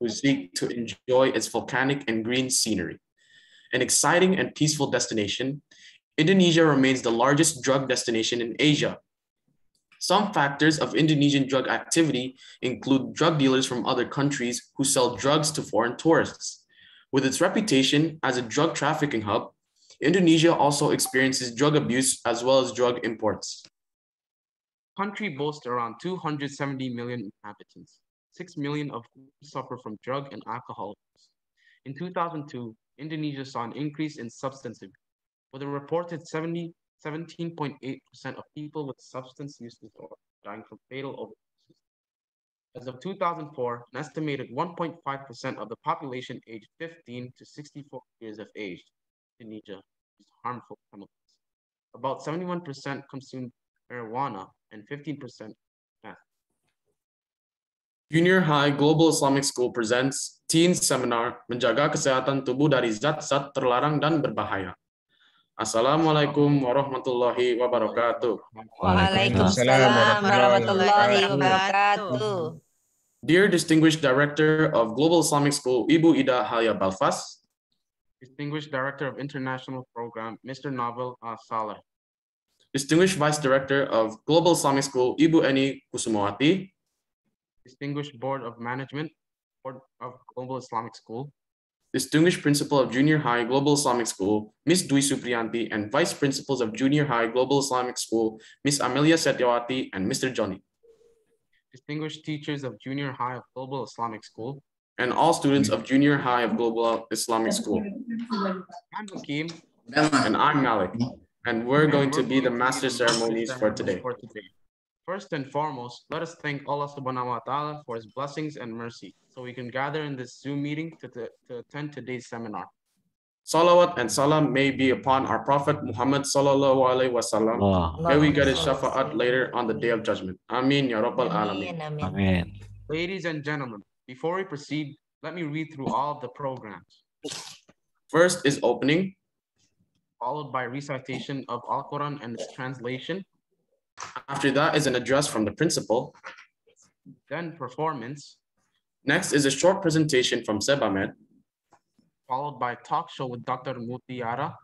who seek to enjoy its volcanic and green scenery. An exciting and peaceful destination, Indonesia remains the largest drug destination in Asia. Some factors of Indonesian drug activity include drug dealers from other countries who sell drugs to foreign tourists. With its reputation as a drug trafficking hub, Indonesia also experiences drug abuse as well as drug imports. Country boasts around 270 million inhabitants. 6 million of whom suffer from drug and alcohol abuse. In 2002, Indonesia saw an increase in substance abuse, with a reported 17.8% of people with substance use disorder dying from fatal overdoses. As of 2004, an estimated 1.5% of the population aged 15 to 64 years of age in Indonesia used harmful chemicals. About 71% consumed marijuana and 15% Junior High Global Islamic School presents Teen Seminar Menjaga Kesehatan Tubuh dari Zat-Zat Terlarang dan Berbahaya. Assalamualaikum warahmatullahi wabarakatuh. Waalaikumsalam warahmatullahi wabarakatuh. Dear Distinguished Director of Global Islamic School, Ibu Ida Halia Balfas. Distinguished Director of International Program, Mr. Novel Saleh. Distinguished Vice Director of Global Islamic School, Ibu Eni Kusumawati. Distinguished Board of Management, Board of Global Islamic School, Distinguished Principal of Junior High Global Islamic School, Ms. Dwi Suprianti, and Vice Principals of Junior High Global Islamic School, Ms. Amelia Satyawati and Mr. Johnny. Distinguished Teachers of Junior High of Global Islamic School, and all students of Junior High of Global Islamic School. I'm Hakeem. And I'm Malik. And we're going to be the master ceremonies for today. First and foremost, let us thank Allah subhanahu wa ta'ala for his blessings and mercy so we can gather in this Zoom meeting to, to, to attend today's seminar. Salawat and salam may be upon our Prophet Muhammad sallallahu alaihi wasallam. Ah. May we get his shafa'at later on the day of judgment. Amin ya rabbal alameen. Amen. Ladies and gentlemen, before we proceed, let me read through all of the programs. First is opening, followed by recitation of Al-Quran and its translation, after that is an address from the principal. Then performance. Next is a short presentation from Sebamed. Followed by talk show with Dr. Mutiara.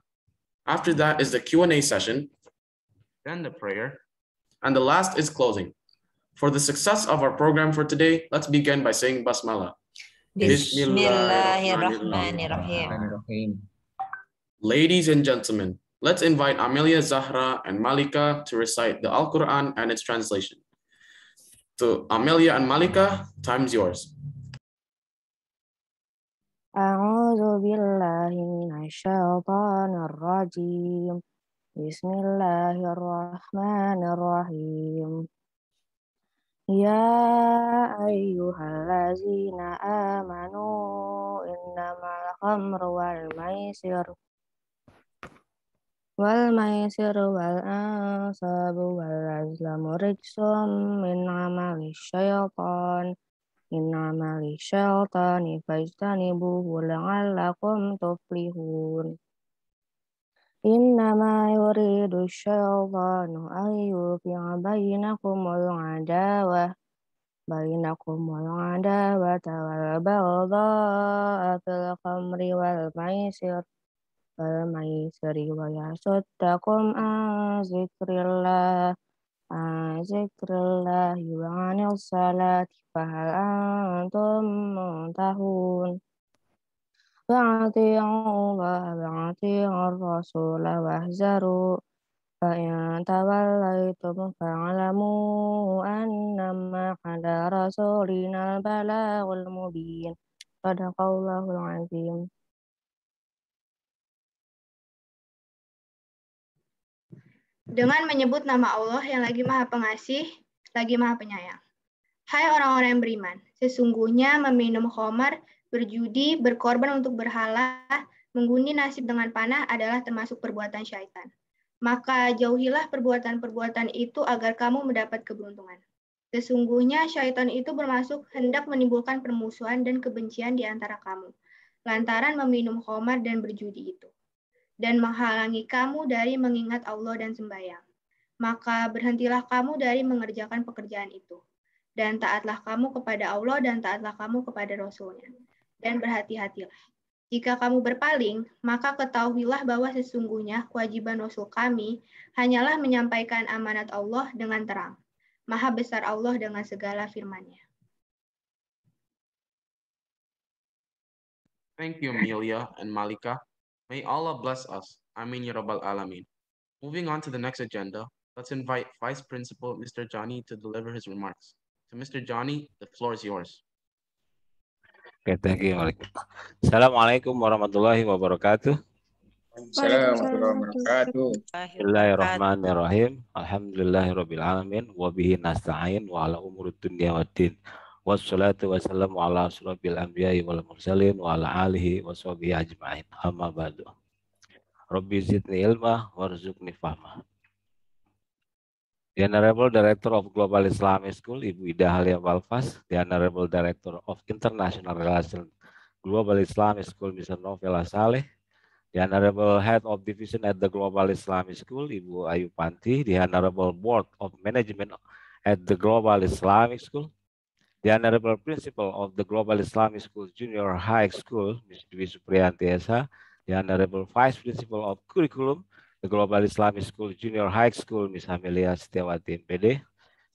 After that is the Q&A session. Then the prayer. And the last is closing. For the success of our program for today, let's begin by saying Basmala. Bismillahirrahmanirrahim. Ladies and gentlemen, Let's invite Amelia Zahra and Malika to recite the Al-Quran and its translation. So Amelia and Malika, time's yours. أعوذ بالله من الشيطان الرجيم بسم الله الرحمن الرحيم يا أيها الذين آمنوا إنما الخمر والميسر wal maisir wal ansabu wal azlamu rijsum min amali syaitan min amali syaitani buhu la'allakum tuflihun Innama yuridu syaitanu ayyufi'a bainakumul adawah bainakumul adawata wal baghdha'a fil khamri wal maisir maisri wa yasuddakum azikrillah eh, azikrillah an wa anil salati fahal antum muntahun wa Allah wa ati'ur rasul wa ahzaru fa in tawallaitum fa'alamu annama ala rasulina balagul mubin sadaqallahul azim dengan menyebut nama Allah yang lagi maha pengasih, lagi maha penyayang. Hai orang-orang yang beriman, sesungguhnya meminum khomar, berjudi, berkorban untuk berhala, mengguni nasib dengan panah adalah termasuk perbuatan syaitan. Maka jauhilah perbuatan-perbuatan itu agar kamu mendapat keberuntungan. Sesungguhnya syaitan itu bermasuk hendak menimbulkan permusuhan dan kebencian di antara kamu, lantaran meminum khomar dan berjudi itu dan menghalangi kamu dari mengingat Allah dan sembahyang. Maka berhentilah kamu dari mengerjakan pekerjaan itu. Dan taatlah kamu kepada Allah dan taatlah kamu kepada Rasulnya. Dan berhati-hatilah. Jika kamu berpaling, maka ketahuilah bahwa sesungguhnya kewajiban Rasul kami hanyalah menyampaikan amanat Allah dengan terang. Maha besar Allah dengan segala firmannya. Thank you, Amelia and Malika. May Allah bless us. Amin Ya Rabbal Alameen. Moving on to the next agenda, let's invite Vice Principal Mr. Johnny to deliver his remarks. To Mr. Johnny, the floor is yours. Okay, thank you. Assalamualaikum warahmatullahi wabarakatuh. Bismillahirrahmanirrahim. Alhamdulillahirrabbilalamin. Wabihi nasta'in wa ala umuruddun dunya waddin. wassalatu wassalamu ala asrabil anbiya'i wal mursalin wa ala alihi wa ajma'in amma ba'du rabbi zidni ilma warzuqni fahma The Honorable Director of Global Islamic School, Ibu Ida Halia Balfas, The Honorable Director of International Relations Global Islamic School, Mr. Novela Saleh, The Honorable Head of Division at the Global Islamic School, Ibu Ayu Panti, The Honorable Board of Management at the Global Islamic School, The Honorable Principal of the Global Islamic School Junior High School, Ms. Dwi Supriyanti Esa, the Honorable Vice Principal of Curriculum, the Global Islamic School Junior High School, Ms. Amelia Setiawati MPD,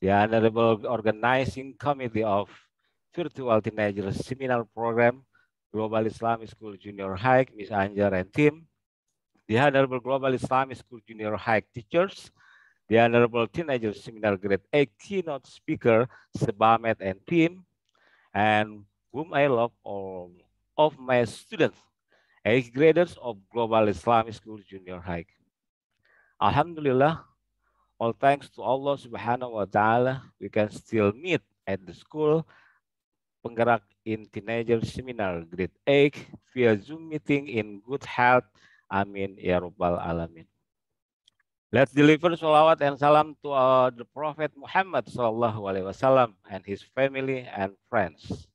the Honorable Organizing Committee of Virtual Teenager Seminar Program, Global Islamic School Junior High, Ms. Anjar and team, the Honorable Global Islamic School Junior High teachers, The Honorable Teenager Seminar Grade 8 keynote speaker, Sebamed and team, and whom I love all of my students, eighth graders of Global Islamic School Junior High. Alhamdulillah, all thanks to Allah Subhanahu wa Ta'ala, we can still meet at the school penggerak in teenager seminar grade 8 via Zoom meeting in good health. Amin ya rabbal alamin. Let's deliver salawat and salam to uh, the Prophet Muhammad sallallahu alaihi wasallam and his family and friends.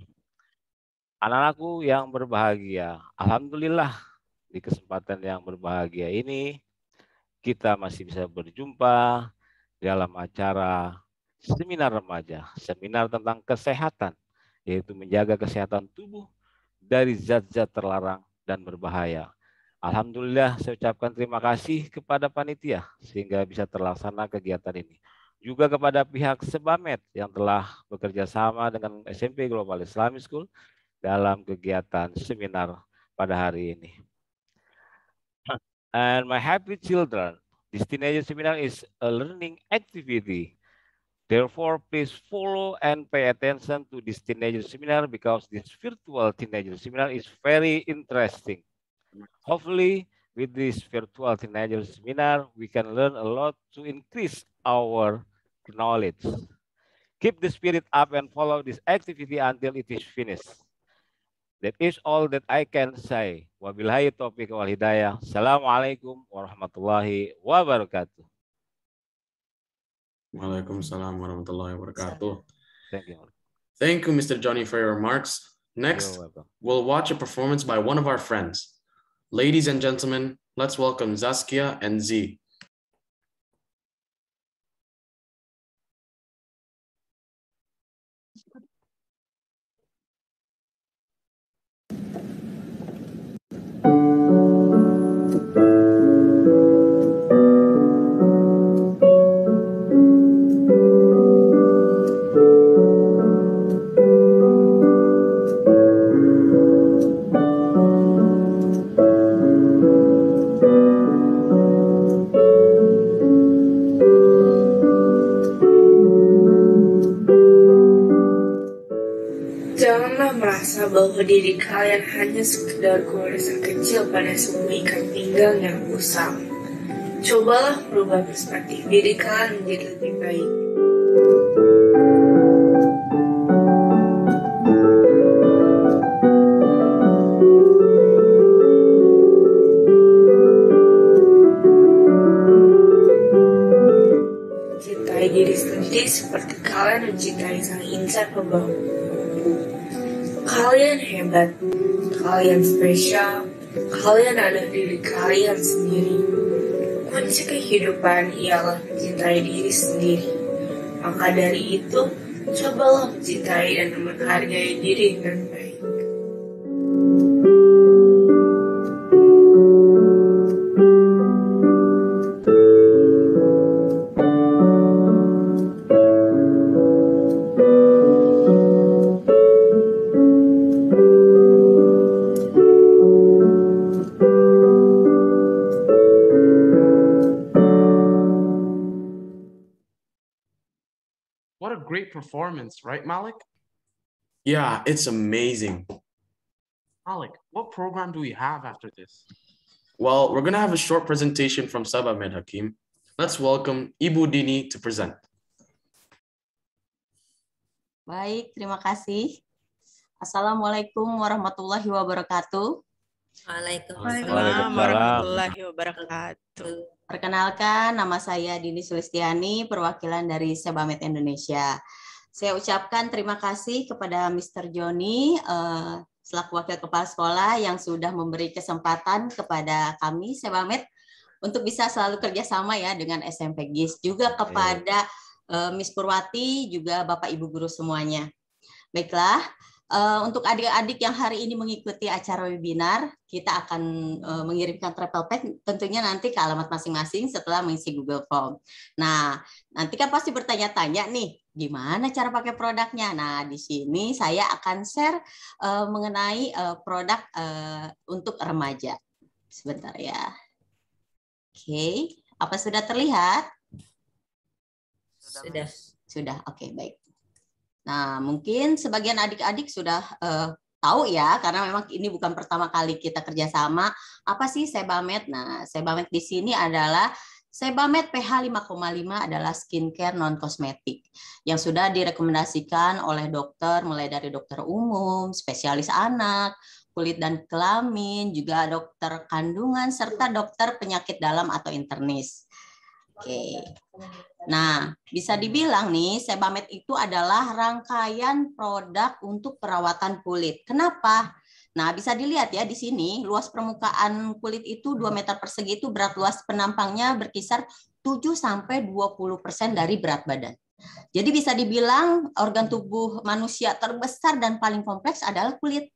Anak-anakku yang berbahagia, alhamdulillah di kesempatan yang berbahagia ini kita masih bisa berjumpa dalam acara seminar remaja, seminar tentang kesehatan, yaitu menjaga kesehatan tubuh dari zat-zat terlarang dan berbahaya. Alhamdulillah saya ucapkan terima kasih kepada panitia sehingga bisa terlaksana kegiatan ini. Juga kepada pihak Sebamed yang telah bekerja sama dengan SMP Global Islamic School dalam kegiatan seminar pada hari ini. And my happy children, this teenager seminar is a learning activity. Therefore, please follow and pay attention to this teenager seminar because this virtual teenager seminar is very interesting. Hopefully, with this virtual teenager seminar, we can learn a lot to increase our knowledge. Keep the spirit up and follow this activity until it is finished. That is all that I can say. Wabillahi topik wal hidayah. Assalamualaikum warahmatullahi wabarakatuh. Waalaikumsalam warahmatullahi wabarakatuh. Thank you. Thank you, Mr. Johnny, for your remarks. Next, we'll watch a performance by one of our friends. Ladies and gentlemen, let's welcome Zaskia and Z. merasa bahwa diri kalian hanya sekedar goresan kecil pada semua ikan pinggang yang usang. Cobalah merubah perspektif diri kalian menjadi lebih baik. Hal yang spesial, kalian ada diri kalian sendiri. Kunci kehidupan ialah mencintai diri sendiri. Maka dari itu, cobalah mencintai dan menghargai diri dengan offense, right, Malik? Yeah, it's amazing. Malik, what program do we have after this? Well, we're going to have a short presentation from Sabah Med Hakim. Let's welcome Ibu Dini to present. Baik, terima kasih. Assalamualaikum warahmatullahi wabarakatuh. Waalaikumsalam warahmatullahi wabarakatuh. Perkenalkan, nama saya Dini Sulistiani, perwakilan dari Sebamed Indonesia. Saya ucapkan terima kasih kepada Mr. Joni eh, selaku Wakil Kepala Sekolah yang sudah memberi kesempatan kepada kami, saya pamit untuk bisa selalu kerjasama ya dengan SMP GIS. Juga iya. kepada uh, Miss Purwati, juga Bapak Ibu Guru semuanya. Baiklah, eh, untuk adik-adik yang hari ini mengikuti acara webinar, kita akan mengirimkan travel pack tentunya nanti ke alamat masing-masing setelah mengisi Google Form. Nah, nanti kan pasti bertanya-tanya nih, gimana cara pakai produknya. Nah, di sini saya akan share uh, mengenai uh, produk uh, untuk remaja. Sebentar ya. Oke, okay. apa sudah terlihat? Sudah. Sudah. Oke, okay, baik. Nah, mungkin sebagian adik-adik sudah uh, tahu ya karena memang ini bukan pertama kali kita kerjasama. Apa sih Sebamed? Nah, Sebamed di sini adalah Sebamed pH 5,5 adalah skincare non kosmetik yang sudah direkomendasikan oleh dokter mulai dari dokter umum, spesialis anak, kulit dan kelamin, juga dokter kandungan serta dokter penyakit dalam atau internis. Oke. Nah, bisa dibilang nih, Sebamed itu adalah rangkaian produk untuk perawatan kulit. Kenapa? Nah, bisa dilihat ya di sini, luas permukaan kulit itu 2 hmm. meter persegi itu berat luas penampangnya berkisar 7 sampai 20% dari berat badan. Jadi bisa dibilang organ tubuh manusia terbesar dan paling kompleks adalah kulit.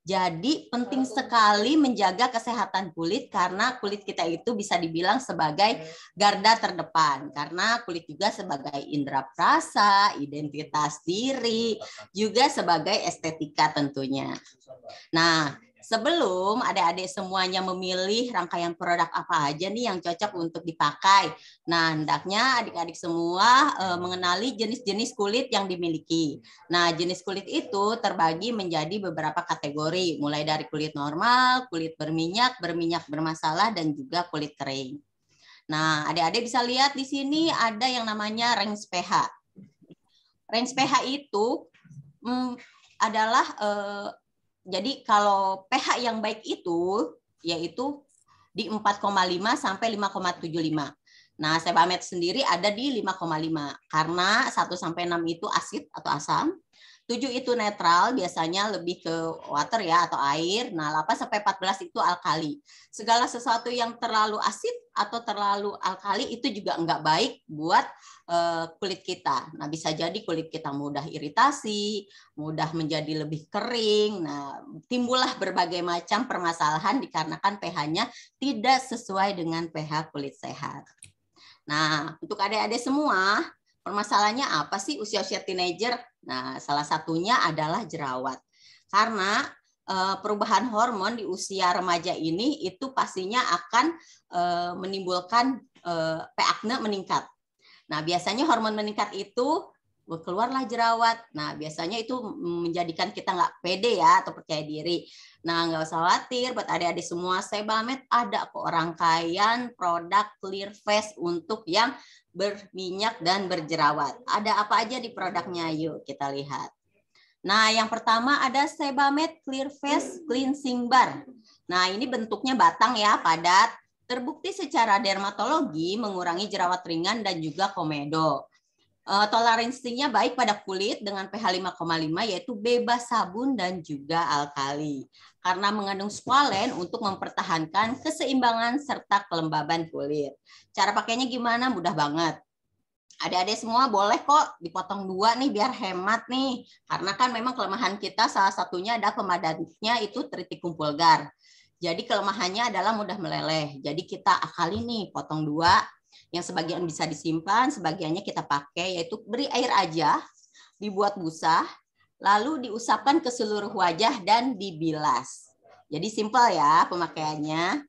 Jadi penting sekali menjaga kesehatan kulit karena kulit kita itu bisa dibilang sebagai iya. garda terdepan karena kulit juga sebagai indera perasa, identitas diri, iya, juga sebagai estetika tentunya. Iya, nah, Sebelum adik-adik semuanya memilih rangkaian produk apa aja nih yang cocok untuk dipakai. Nah, hendaknya adik-adik semua e, mengenali jenis-jenis kulit yang dimiliki. Nah, jenis kulit itu terbagi menjadi beberapa kategori, mulai dari kulit normal, kulit berminyak, berminyak bermasalah, dan juga kulit kering. Nah, adik-adik bisa lihat di sini ada yang namanya range pH. Range pH itu hmm, adalah eh, jadi kalau pH yang baik itu yaitu di 4,5 sampai 5,75. Nah, sebamet sendiri ada di 5,5 karena 1 sampai 6 itu asid atau asam, 7 itu netral biasanya lebih ke water ya atau air. Nah, 8 sampai 14 itu alkali. Segala sesuatu yang terlalu asid atau terlalu alkali itu juga enggak baik buat Eh, kulit kita. Nah, bisa jadi kulit kita mudah iritasi, mudah menjadi lebih kering. Nah, timbullah berbagai macam permasalahan dikarenakan pH-nya tidak sesuai dengan pH kulit sehat. Nah, untuk adik-adik semua, permasalahannya apa sih usia-usia teenager? Nah, salah satunya adalah jerawat. Karena eh, perubahan hormon di usia remaja ini itu pastinya akan eh, menimbulkan P. acne meningkat Nah, biasanya hormon meningkat itu keluarlah jerawat. Nah, biasanya itu menjadikan kita nggak pede ya atau percaya diri. Nah, nggak usah khawatir buat adik-adik semua, Sebamed ada kok rangkaian produk clear face untuk yang berminyak dan berjerawat. Ada apa aja di produknya? Yuk kita lihat. Nah, yang pertama ada Sebamed Clear Face Cleansing Bar. Nah, ini bentuknya batang ya, padat terbukti secara dermatologi mengurangi jerawat ringan dan juga komedo. Eh, Toleransinya baik pada kulit dengan pH 5,5 yaitu bebas sabun dan juga alkali. Karena mengandung squalene untuk mempertahankan keseimbangan serta kelembaban kulit. Cara pakainya gimana? Mudah banget. ada adik semua boleh kok dipotong dua nih biar hemat nih. Karena kan memang kelemahan kita salah satunya ada pemadatnya itu triticum vulgar jadi kelemahannya adalah mudah meleleh. Jadi kita akali nih potong dua, yang sebagian bisa disimpan, sebagiannya kita pakai, yaitu beri air aja, dibuat busa, lalu diusapkan ke seluruh wajah dan dibilas. Jadi simple ya pemakaiannya.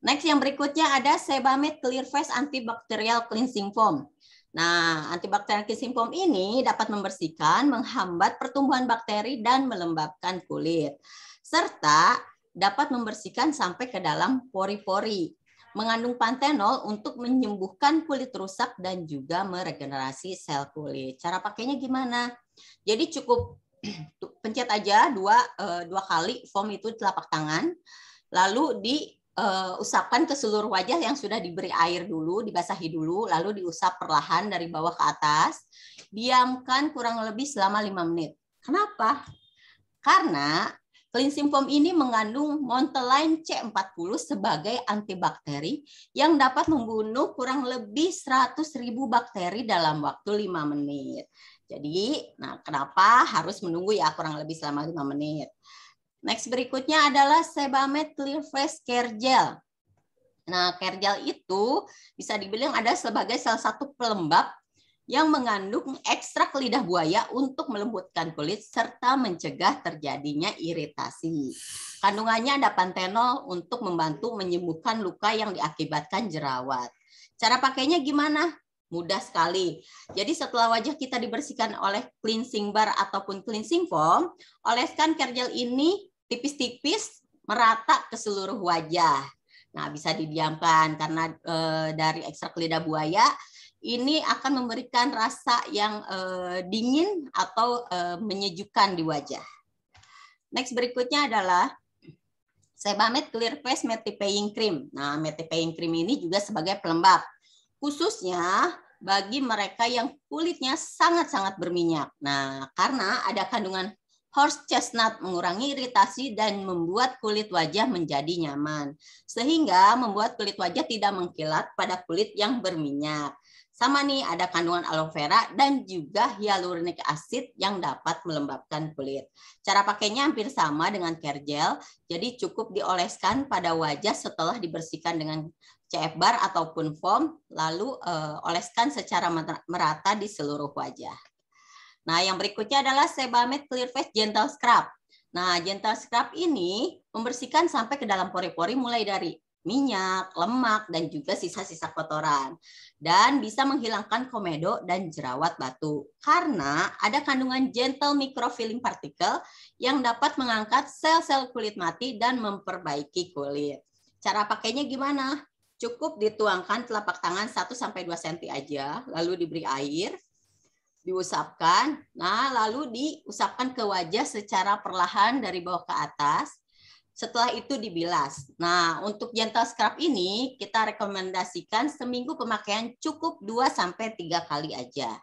Next yang berikutnya ada Sebamed Clear Face Antibacterial Cleansing Foam. Nah, antibakterial cleansing foam ini dapat membersihkan, menghambat pertumbuhan bakteri dan melembabkan kulit. Serta dapat membersihkan sampai ke dalam pori-pori. Mengandung pantenol untuk menyembuhkan kulit rusak dan juga meregenerasi sel kulit. Cara pakainya gimana? Jadi cukup pencet aja dua, eh, dua kali foam itu telapak tangan, lalu di uh, usapkan ke seluruh wajah yang sudah diberi air dulu, dibasahi dulu, lalu diusap perlahan dari bawah ke atas. Diamkan kurang lebih selama lima menit. Kenapa? Karena Cleansing foam ini mengandung Montelain C40 sebagai antibakteri yang dapat membunuh kurang lebih 100.000 bakteri dalam waktu 5 menit. Jadi, nah kenapa harus menunggu ya kurang lebih selama 5 menit. Next berikutnya adalah Sebamed Clear Face Care Gel. Nah, care gel itu bisa dibilang ada sebagai salah satu pelembab yang mengandung ekstrak lidah buaya untuk melembutkan kulit serta mencegah terjadinya iritasi. Kandungannya ada pantenol untuk membantu menyembuhkan luka yang diakibatkan jerawat. Cara pakainya gimana? Mudah sekali. Jadi setelah wajah kita dibersihkan oleh cleansing bar ataupun cleansing foam, oleskan kerjel ini tipis-tipis merata ke seluruh wajah. Nah, bisa didiamkan karena e, dari ekstrak lidah buaya ini akan memberikan rasa yang uh, dingin atau uh, menyejukkan di wajah. Next berikutnya adalah Sebamed Clear Face Matte Paying Cream. Nah, Matte Paying cream ini juga sebagai pelembab. Khususnya bagi mereka yang kulitnya sangat-sangat berminyak. Nah, karena ada kandungan horse chestnut mengurangi iritasi dan membuat kulit wajah menjadi nyaman. Sehingga membuat kulit wajah tidak mengkilat pada kulit yang berminyak. Sama nih ada kandungan aloe vera dan juga hyaluronic acid yang dapat melembabkan kulit. Cara pakainya hampir sama dengan care gel, jadi cukup dioleskan pada wajah setelah dibersihkan dengan CF bar ataupun foam, lalu uh, oleskan secara merata di seluruh wajah. Nah, yang berikutnya adalah Sebamed Clear Face Gentle Scrub. Nah, gentle scrub ini membersihkan sampai ke dalam pori-pori mulai dari minyak, lemak, dan juga sisa-sisa kotoran dan bisa menghilangkan komedo dan jerawat batu karena ada kandungan gentle microfilling particle yang dapat mengangkat sel-sel kulit mati dan memperbaiki kulit. Cara pakainya gimana? Cukup dituangkan telapak tangan 1 sampai 2 cm aja, lalu diberi air, diusapkan. Nah, lalu diusapkan ke wajah secara perlahan dari bawah ke atas setelah itu dibilas. Nah, untuk gentle scrub ini kita rekomendasikan seminggu pemakaian cukup 2 sampai 3 kali aja.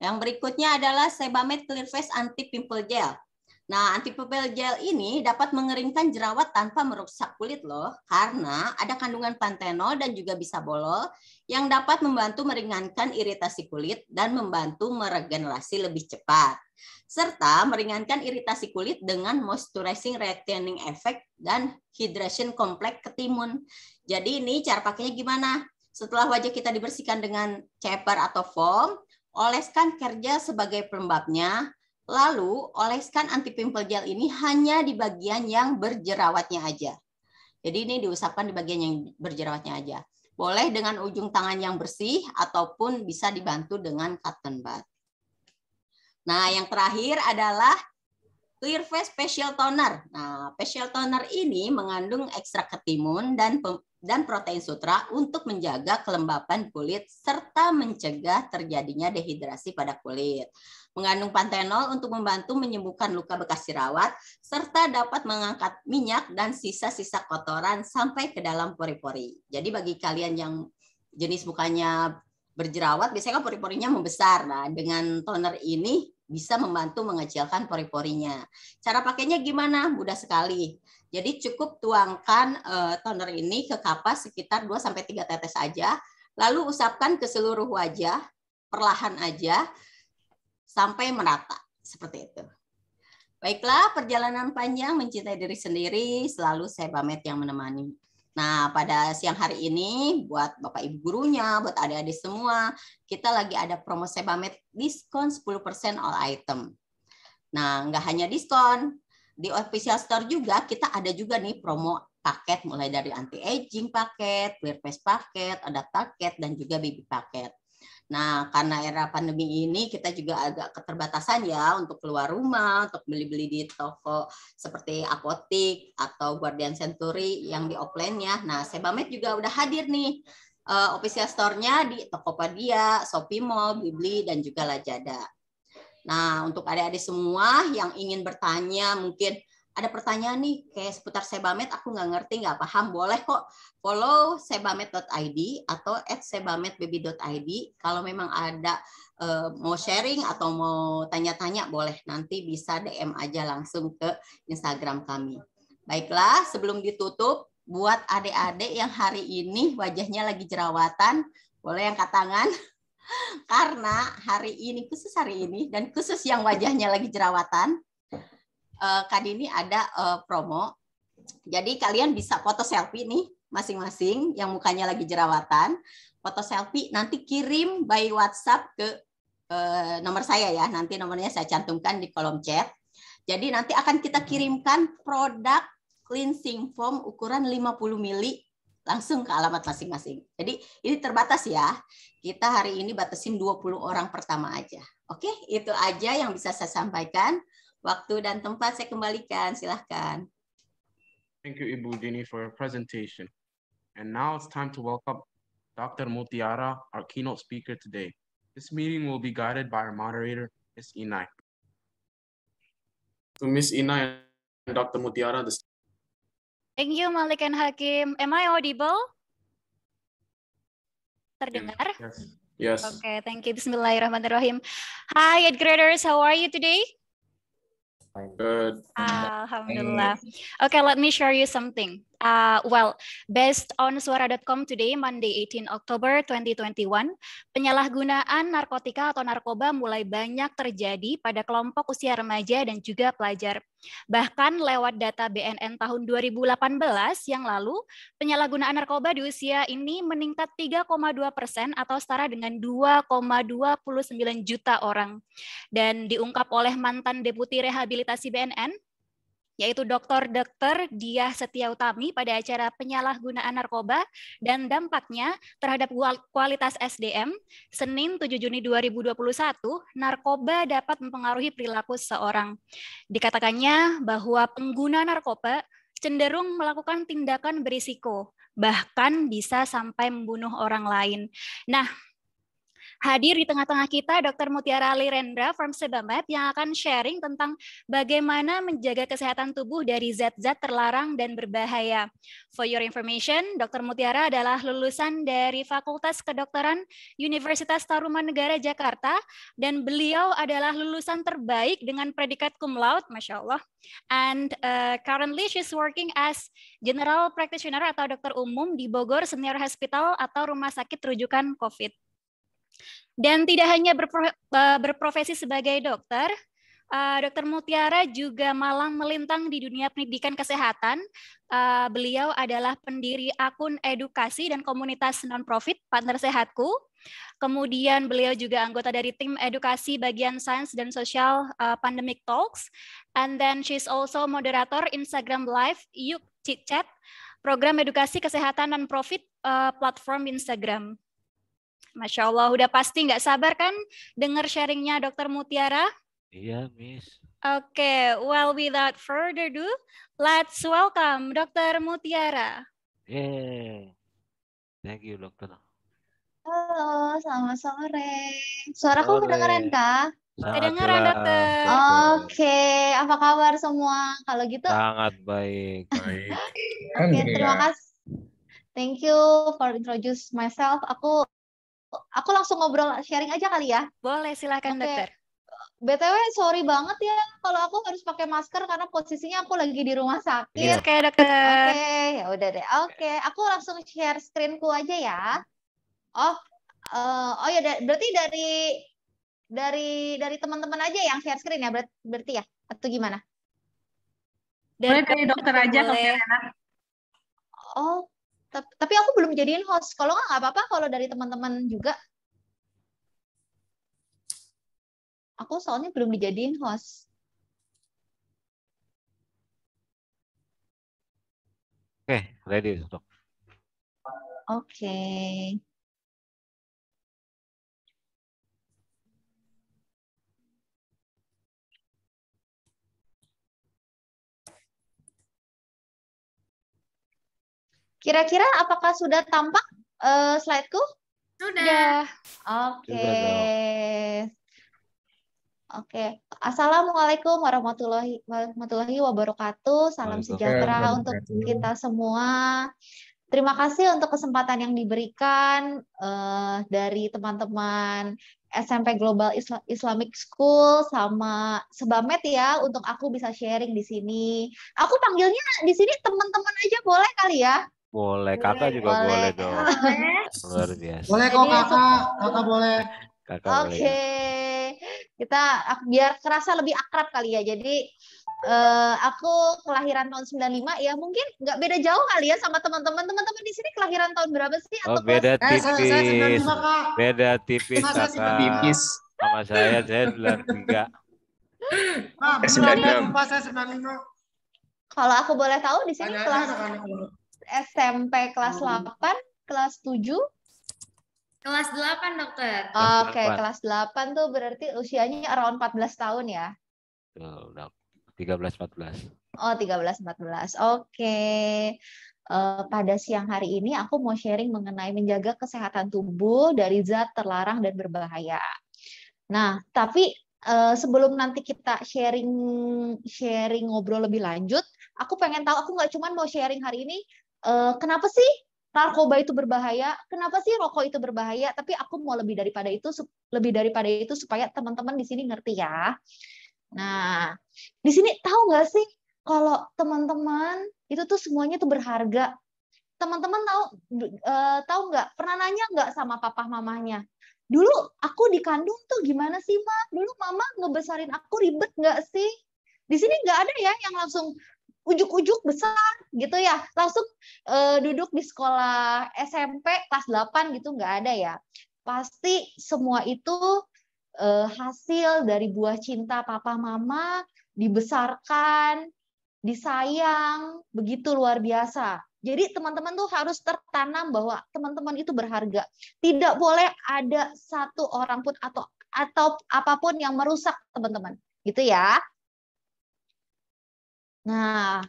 Yang berikutnya adalah Sebamed Clear Face Anti Pimple Gel. Nah, anti pimple gel ini dapat mengeringkan jerawat tanpa merusak kulit loh, karena ada kandungan pantenol dan juga bisa bolol yang dapat membantu meringankan iritasi kulit dan membantu meregenerasi lebih cepat serta meringankan iritasi kulit dengan moisturizing retaining effect dan hydration complex ketimun. Jadi ini cara pakainya gimana? Setelah wajah kita dibersihkan dengan ceper atau foam, oleskan kerja sebagai pelembabnya, lalu oleskan anti pimple gel ini hanya di bagian yang berjerawatnya aja. Jadi ini diusapkan di bagian yang berjerawatnya aja. Boleh dengan ujung tangan yang bersih ataupun bisa dibantu dengan cotton bud. Nah, yang terakhir adalah Clear Face Facial Toner. Nah, facial toner ini mengandung ekstrak ketimun dan dan protein sutra untuk menjaga kelembapan kulit serta mencegah terjadinya dehidrasi pada kulit mengandung pantenol untuk membantu menyembuhkan luka bekas jerawat, serta dapat mengangkat minyak dan sisa-sisa kotoran sampai ke dalam pori-pori. Jadi bagi kalian yang jenis bukannya berjerawat, biasanya kan pori-porinya membesar. Nah, dengan toner ini bisa membantu mengecilkan pori-porinya. Cara pakainya gimana? Mudah sekali. Jadi cukup tuangkan eh, toner ini ke kapas sekitar 2-3 tetes aja, lalu usapkan ke seluruh wajah, perlahan aja, sampai merata. Seperti itu. Baiklah, perjalanan panjang mencintai diri sendiri selalu saya pamit yang menemani. Nah, pada siang hari ini buat Bapak Ibu gurunya, buat adik-adik semua, kita lagi ada promo Sebamed diskon 10% all item. Nah, nggak hanya diskon, di official store juga kita ada juga nih promo paket mulai dari anti aging paket, clear face paket, ada target dan juga baby paket. Nah, karena era pandemi ini kita juga agak keterbatasan ya untuk keluar rumah, untuk beli-beli di toko seperti apotik atau Guardian Century yang di offline ya. Nah, Sebamed juga udah hadir nih uh, official store-nya di Tokopedia, Shopee Mall, Blibli, dan juga Lazada. Nah, untuk adik-adik semua yang ingin bertanya mungkin ada pertanyaan nih kayak seputar Sebamed aku nggak ngerti nggak paham boleh kok follow sebamed.id atau at sebamedbaby.id kalau memang ada eh, mau sharing atau mau tanya-tanya boleh nanti bisa DM aja langsung ke Instagram kami. Baiklah, sebelum ditutup buat adik-adik yang hari ini wajahnya lagi jerawatan, boleh angkat tangan karena hari ini khusus hari ini dan khusus yang wajahnya lagi jerawatan uh, eh, kali ini ada uh, promo. Jadi kalian bisa foto selfie nih masing-masing yang mukanya lagi jerawatan, foto selfie nanti kirim by WhatsApp ke uh, nomor saya ya. Nanti nomornya saya cantumkan di kolom chat. Jadi nanti akan kita kirimkan produk cleansing foam ukuran 50 mili langsung ke alamat masing-masing. Jadi ini terbatas ya. Kita hari ini batasin 20 orang pertama aja. Oke, itu aja yang bisa saya sampaikan. Waktu dan tempat saya kembalikan, silahkan. Thank you Ibu Dini for your presentation. And now it's time to welcome Dr. Mutiara, our keynote speaker today. This meeting will be guided by our moderator, Ms. Inai. To Ms. Inai and Dr. Mutiara, the Thank you, Malik and Hakim. Am I audible? Terdengar? Yes. yes. Okay, thank you. Bismillahirrahmanirrahim. Hi, eighth graders. How are you today? Good. Alhamdulillah. Okay, let me share you something. Uh, well, based on suara.com today, Monday 18 October 2021, penyalahgunaan narkotika atau narkoba mulai banyak terjadi pada kelompok usia remaja dan juga pelajar. Bahkan lewat data BNN tahun 2018 yang lalu, penyalahgunaan narkoba di usia ini meningkat 3,2 persen atau setara dengan 2,29 juta orang. Dan diungkap oleh mantan Deputi Rehabilitasi BNN, yaitu Dr. Dr. dia Setia Utami pada acara penyalahgunaan narkoba dan dampaknya terhadap kualitas SDM Senin 7 Juni 2021 narkoba dapat mempengaruhi perilaku seseorang. Dikatakannya bahwa pengguna narkoba cenderung melakukan tindakan berisiko bahkan bisa sampai membunuh orang lain. Nah, Hadir di tengah-tengah kita Dr. Mutiara Lirendra from Sebamed yang akan sharing tentang bagaimana menjaga kesehatan tubuh dari zat-zat terlarang dan berbahaya. For your information, Dr. Mutiara adalah lulusan dari Fakultas Kedokteran Universitas Tarumanegara Jakarta dan beliau adalah lulusan terbaik dengan predikat cum laude, Masya Allah. And uh, currently she's working as general practitioner atau dokter umum di Bogor Senior Hospital atau Rumah Sakit Rujukan COVID. Dan tidak hanya eh, berprofesi sebagai dokter, eh, Dokter Mutiara juga malang melintang di dunia pendidikan kesehatan. Eh, beliau adalah pendiri akun edukasi dan komunitas non-profit Partner Sehatku. Kemudian beliau juga anggota dari tim edukasi bagian sains dan sosial Pandemic Talks. And then she's also moderator Instagram Live Yuk Chit Chat, program edukasi kesehatan Non-profit platform Instagram. Masya Allah, udah pasti nggak sabar kan dengar sharingnya Dokter Mutiara? Iya, Miss. Oke, okay, well without further ado, let's welcome Dokter Mutiara. Yeah, thank you Dokter. Halo, selamat sore. aku kedengeran kah? Kedengeran dokter. Oke, okay. apa kabar semua? Kalau gitu sangat baik. baik. Oke, okay, terima kasih. Thank you for introduce myself. Aku aku langsung ngobrol sharing aja kali ya. Boleh, silakan okay. dokter. BTW sorry banget ya kalau aku harus pakai masker karena posisinya aku lagi di rumah sakit. Iya. Oke, okay, dokter. Oke, okay, ya udah deh. Oke, okay. aku langsung share screenku aja ya. Oh, uh, oh ya berarti dari dari dari teman-teman aja yang share screen ya berarti ya atau gimana? Dari dari dokter aja boleh. Oke tapi aku belum jadiin host. Kalau nggak nggak apa-apa kalau dari teman-teman juga. Aku soalnya belum dijadiin host. Oke, okay, ready untuk. Oke. Okay. Kira-kira apakah sudah tampak uh, slide-ku? Sudah. Oke. Okay. Oke. Okay. Assalamualaikum warahmatullahi warahmatullahi wabarakatuh. Salam sejahtera untuk kita semua. Terima kasih untuk kesempatan yang diberikan uh, dari teman-teman SMP Global Islamic School sama Sebamet ya untuk aku bisa sharing di sini. Aku panggilnya di sini teman-teman aja boleh kali ya? Boleh, kakak boleh, juga boleh, boleh dong. Luar biasa. Boleh kok kakak, kakak boleh. Oke. Okay. Kita biar kerasa lebih akrab kali ya. Jadi uh, aku kelahiran tahun 95 ya mungkin nggak beda jauh kali ya sama teman-teman. Teman-teman di sini kelahiran tahun berapa sih? Atau oh, beda kelas... tipis. Eh, saya, saya 95, kak. Beda tipis kakak. Tipis. Sama saya saya 93. Pak, 95, saya 95. Kalau aku boleh tahu di sini kelas SMP hmm. kelas delapan, 8, kelas 7? Kelas 8, dokter. Oke, okay, kelas 8 tuh berarti usianya around 14 tahun ya? Udah 13-14. Oh, 13-14. Oke. Okay. Uh, eh, pada siang hari ini aku mau sharing mengenai menjaga kesehatan tubuh dari zat terlarang dan berbahaya. Nah, tapi uh, sebelum nanti kita sharing sharing ngobrol lebih lanjut, aku pengen tahu aku nggak cuma mau sharing hari ini uh, kenapa sih narkoba itu berbahaya? Kenapa sih rokok itu berbahaya? Tapi aku mau lebih daripada itu lebih daripada itu supaya teman-teman di sini ngerti ya. Nah, di sini tahu nggak sih kalau teman-teman itu tuh semuanya tuh berharga. Teman-teman tahu uh, tahu nggak? Pernah nanya nggak sama papa mamahnya? Dulu aku dikandung tuh gimana sih, Ma? Dulu mama ngebesarin aku ribet nggak sih? Di sini nggak ada ya yang langsung ujuk-ujuk besar gitu ya langsung uh, duduk di sekolah SMP kelas 8 gitu nggak ada ya pasti semua itu uh, hasil dari buah cinta papa mama dibesarkan disayang begitu luar biasa jadi teman-teman tuh harus tertanam bahwa teman-teman itu berharga. Tidak boleh ada satu orang pun atau atau apapun yang merusak teman-teman. Gitu ya. Nah,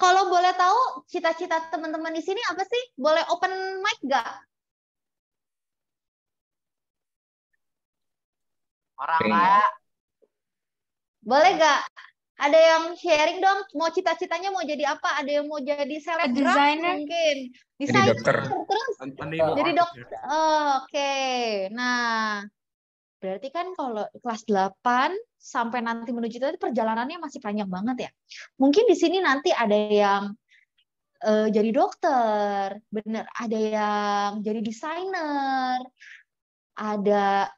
kalau boleh tahu cita-cita teman-teman di sini apa sih? Boleh open mic nggak? Orang kaya. Boleh nggak? Ada yang sharing dong, mau cita-citanya mau jadi apa? Ada yang mau jadi selebgram designer mungkin, desainer, jadi dokter, terus jadi dokter. Oke, okay. nah Berarti kan kalau kelas 8 sampai nanti menuju itu perjalanannya masih panjang banget ya. Mungkin di sini nanti ada yang uh, jadi dokter, bener, ada yang jadi desainer, ada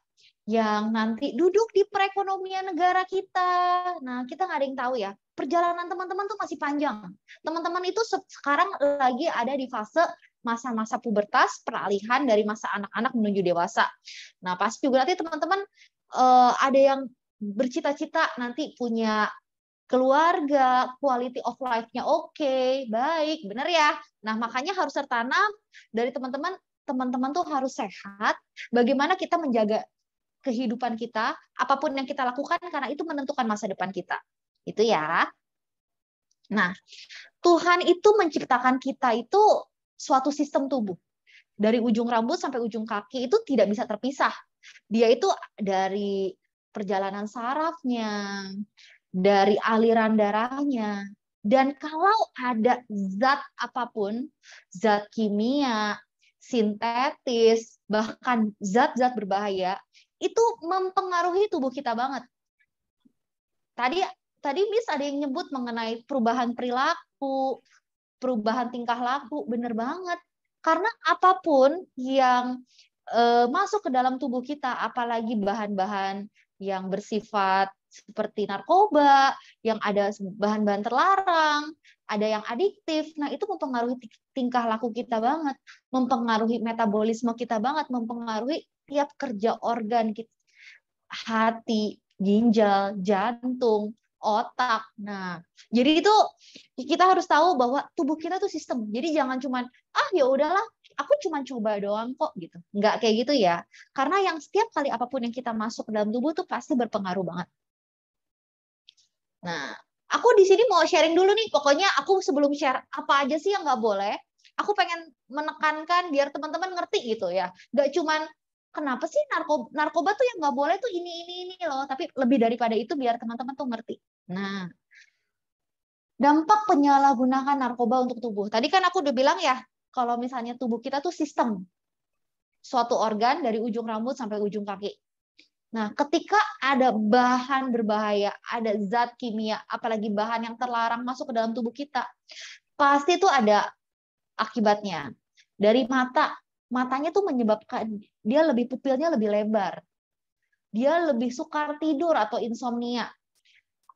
yang nanti duduk di perekonomian negara kita. Nah, kita nggak ada yang tahu ya. Perjalanan teman-teman tuh masih panjang. Teman-teman itu sekarang lagi ada di fase masa-masa pubertas, peralihan dari masa anak-anak menuju dewasa. Nah, pasti juga nanti teman-teman uh, ada yang bercita-cita nanti punya keluarga, quality of life-nya oke, okay, baik, benar ya. Nah, makanya harus tertanam dari teman-teman, teman-teman tuh harus sehat, bagaimana kita menjaga kehidupan kita, apapun yang kita lakukan karena itu menentukan masa depan kita. Itu ya. Nah, Tuhan itu menciptakan kita itu suatu sistem tubuh. Dari ujung rambut sampai ujung kaki itu tidak bisa terpisah. Dia itu dari perjalanan sarafnya, dari aliran darahnya. Dan kalau ada zat apapun, zat kimia, sintetis, bahkan zat-zat berbahaya, itu mempengaruhi tubuh kita banget. Tadi tadi Miss ada yang nyebut mengenai perubahan perilaku, perubahan tingkah laku bener banget karena apapun yang e, masuk ke dalam tubuh kita apalagi bahan-bahan yang bersifat seperti narkoba yang ada bahan-bahan terlarang ada yang adiktif nah itu mempengaruhi tingkah laku kita banget mempengaruhi metabolisme kita banget mempengaruhi tiap kerja organ kita hati ginjal jantung otak. Nah, jadi itu kita harus tahu bahwa tubuh kita tuh sistem. Jadi jangan cuman ah ya udahlah, aku cuma coba doang kok gitu. Nggak kayak gitu ya. Karena yang setiap kali apapun yang kita masuk ke dalam tubuh tuh pasti berpengaruh banget. Nah, aku di sini mau sharing dulu nih. Pokoknya aku sebelum share apa aja sih yang nggak boleh, aku pengen menekankan biar teman-teman ngerti gitu ya. Nggak cuman kenapa sih narkoba, narkoba tuh yang nggak boleh tuh ini ini ini loh tapi lebih daripada itu biar teman-teman tuh ngerti Nah, dampak penyalahgunaan narkoba untuk tubuh. Tadi kan aku udah bilang ya, kalau misalnya tubuh kita tuh sistem. Suatu organ dari ujung rambut sampai ujung kaki. Nah, ketika ada bahan berbahaya, ada zat kimia, apalagi bahan yang terlarang masuk ke dalam tubuh kita, pasti itu ada akibatnya. Dari mata, matanya tuh menyebabkan dia lebih pupilnya lebih lebar. Dia lebih sukar tidur atau insomnia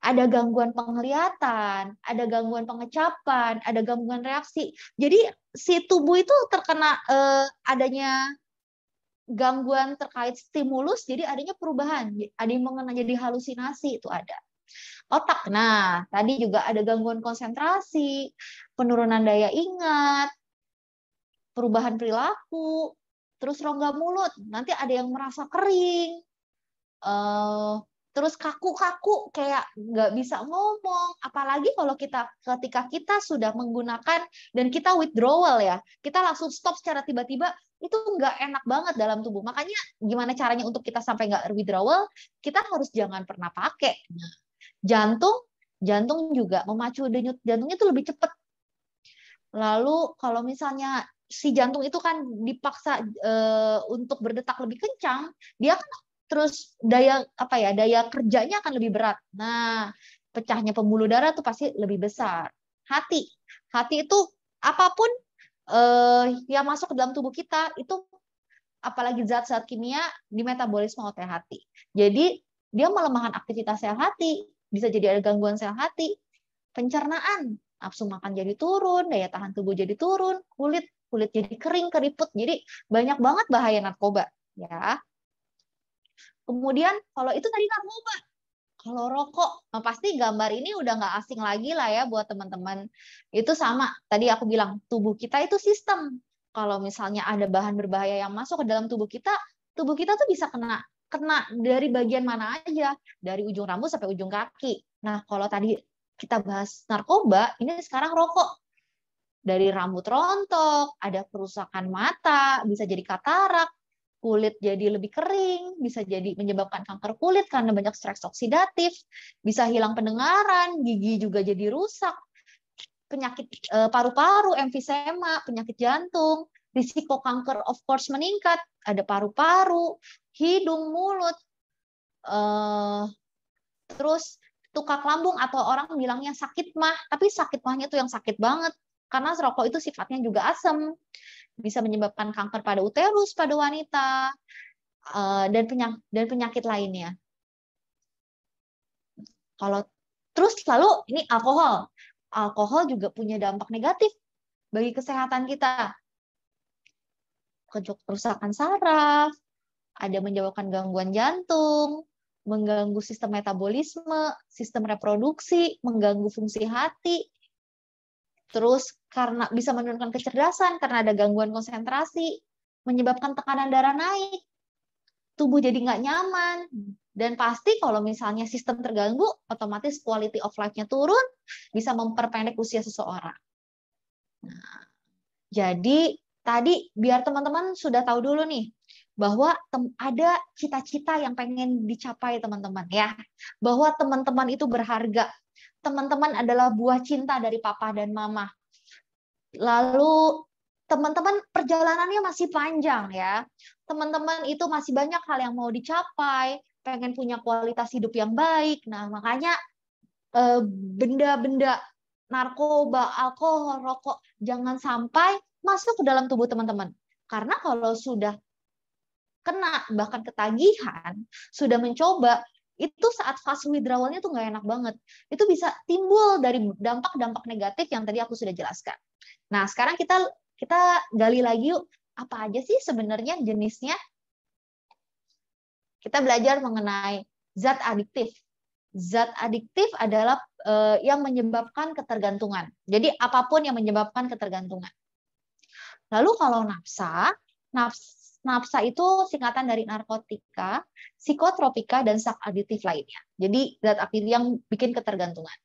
ada gangguan penglihatan, ada gangguan pengecapan, ada gangguan reaksi. Jadi si tubuh itu terkena eh, adanya gangguan terkait stimulus, jadi adanya perubahan, ada yang mengenai jadi halusinasi itu ada. Otak, nah tadi juga ada gangguan konsentrasi, penurunan daya ingat, perubahan perilaku, terus rongga mulut, nanti ada yang merasa kering, eh, terus kaku-kaku kayak nggak bisa ngomong apalagi kalau kita ketika kita sudah menggunakan dan kita withdrawal ya kita langsung stop secara tiba-tiba itu nggak enak banget dalam tubuh makanya gimana caranya untuk kita sampai nggak withdrawal kita harus jangan pernah pakai nah, jantung jantung juga memacu denyut jantungnya itu lebih cepat lalu kalau misalnya si jantung itu kan dipaksa e, untuk berdetak lebih kencang, dia kan terus daya apa ya daya kerjanya akan lebih berat. Nah, pecahnya pembuluh darah tuh pasti lebih besar. Hati, hati itu apapun eh, yang masuk ke dalam tubuh kita itu apalagi zat-zat kimia di metabolisme otak hati. Jadi dia melemahkan aktivitas sel hati, bisa jadi ada gangguan sel hati, pencernaan, nafsu makan jadi turun, daya tahan tubuh jadi turun, kulit kulit jadi kering keriput. Jadi banyak banget bahaya narkoba ya. Kemudian kalau itu tadi narkoba, kalau rokok, nah pasti gambar ini udah nggak asing lagi lah ya buat teman-teman. Itu sama, tadi aku bilang tubuh kita itu sistem. Kalau misalnya ada bahan berbahaya yang masuk ke dalam tubuh kita, tubuh kita tuh bisa kena kena dari bagian mana aja, dari ujung rambut sampai ujung kaki. Nah, kalau tadi kita bahas narkoba, ini sekarang rokok dari rambut rontok, ada kerusakan mata, bisa jadi katarak, kulit jadi lebih kering, bisa jadi menyebabkan kanker kulit karena banyak stres oksidatif, bisa hilang pendengaran, gigi juga jadi rusak, penyakit eh, paru-paru, emfisema, penyakit jantung, risiko kanker of course meningkat, ada paru-paru, hidung, mulut, eh, terus tukak lambung atau orang bilangnya sakit mah, tapi sakit mahnya itu yang sakit banget karena rokok itu sifatnya juga asam bisa menyebabkan kanker pada uterus pada wanita eh, dan penyakit, dan penyakit lainnya. Kalau terus lalu ini alkohol. Alkohol juga punya dampak negatif bagi kesehatan kita. Kerusakan saraf, ada menyebabkan gangguan jantung, mengganggu sistem metabolisme, sistem reproduksi, mengganggu fungsi hati, Terus karena bisa menurunkan kecerdasan karena ada gangguan konsentrasi, menyebabkan tekanan darah naik, tubuh jadi nggak nyaman, dan pasti kalau misalnya sistem terganggu, otomatis quality of life-nya turun, bisa memperpendek usia seseorang. Nah, jadi tadi biar teman-teman sudah tahu dulu nih bahwa ada cita-cita yang pengen dicapai teman-teman ya bahwa teman-teman itu berharga teman-teman adalah buah cinta dari papa dan mama. Lalu teman-teman perjalanannya masih panjang ya. Teman-teman itu masih banyak hal yang mau dicapai, pengen punya kualitas hidup yang baik. Nah, makanya eh, benda-benda narkoba, alkohol, rokok jangan sampai masuk ke dalam tubuh teman-teman. Karena kalau sudah kena bahkan ketagihan, sudah mencoba itu saat fase withdrawalnya tuh nggak enak banget. Itu bisa timbul dari dampak-dampak negatif yang tadi aku sudah jelaskan. Nah, sekarang kita kita gali lagi yuk apa aja sih sebenarnya jenisnya? Kita belajar mengenai zat adiktif. Zat adiktif adalah eh, yang menyebabkan ketergantungan. Jadi apapun yang menyebabkan ketergantungan. Lalu kalau nafsa, nafsa Napsa itu singkatan dari narkotika, psikotropika, dan zat aditif lainnya. Jadi zat aktif yang bikin ketergantungan.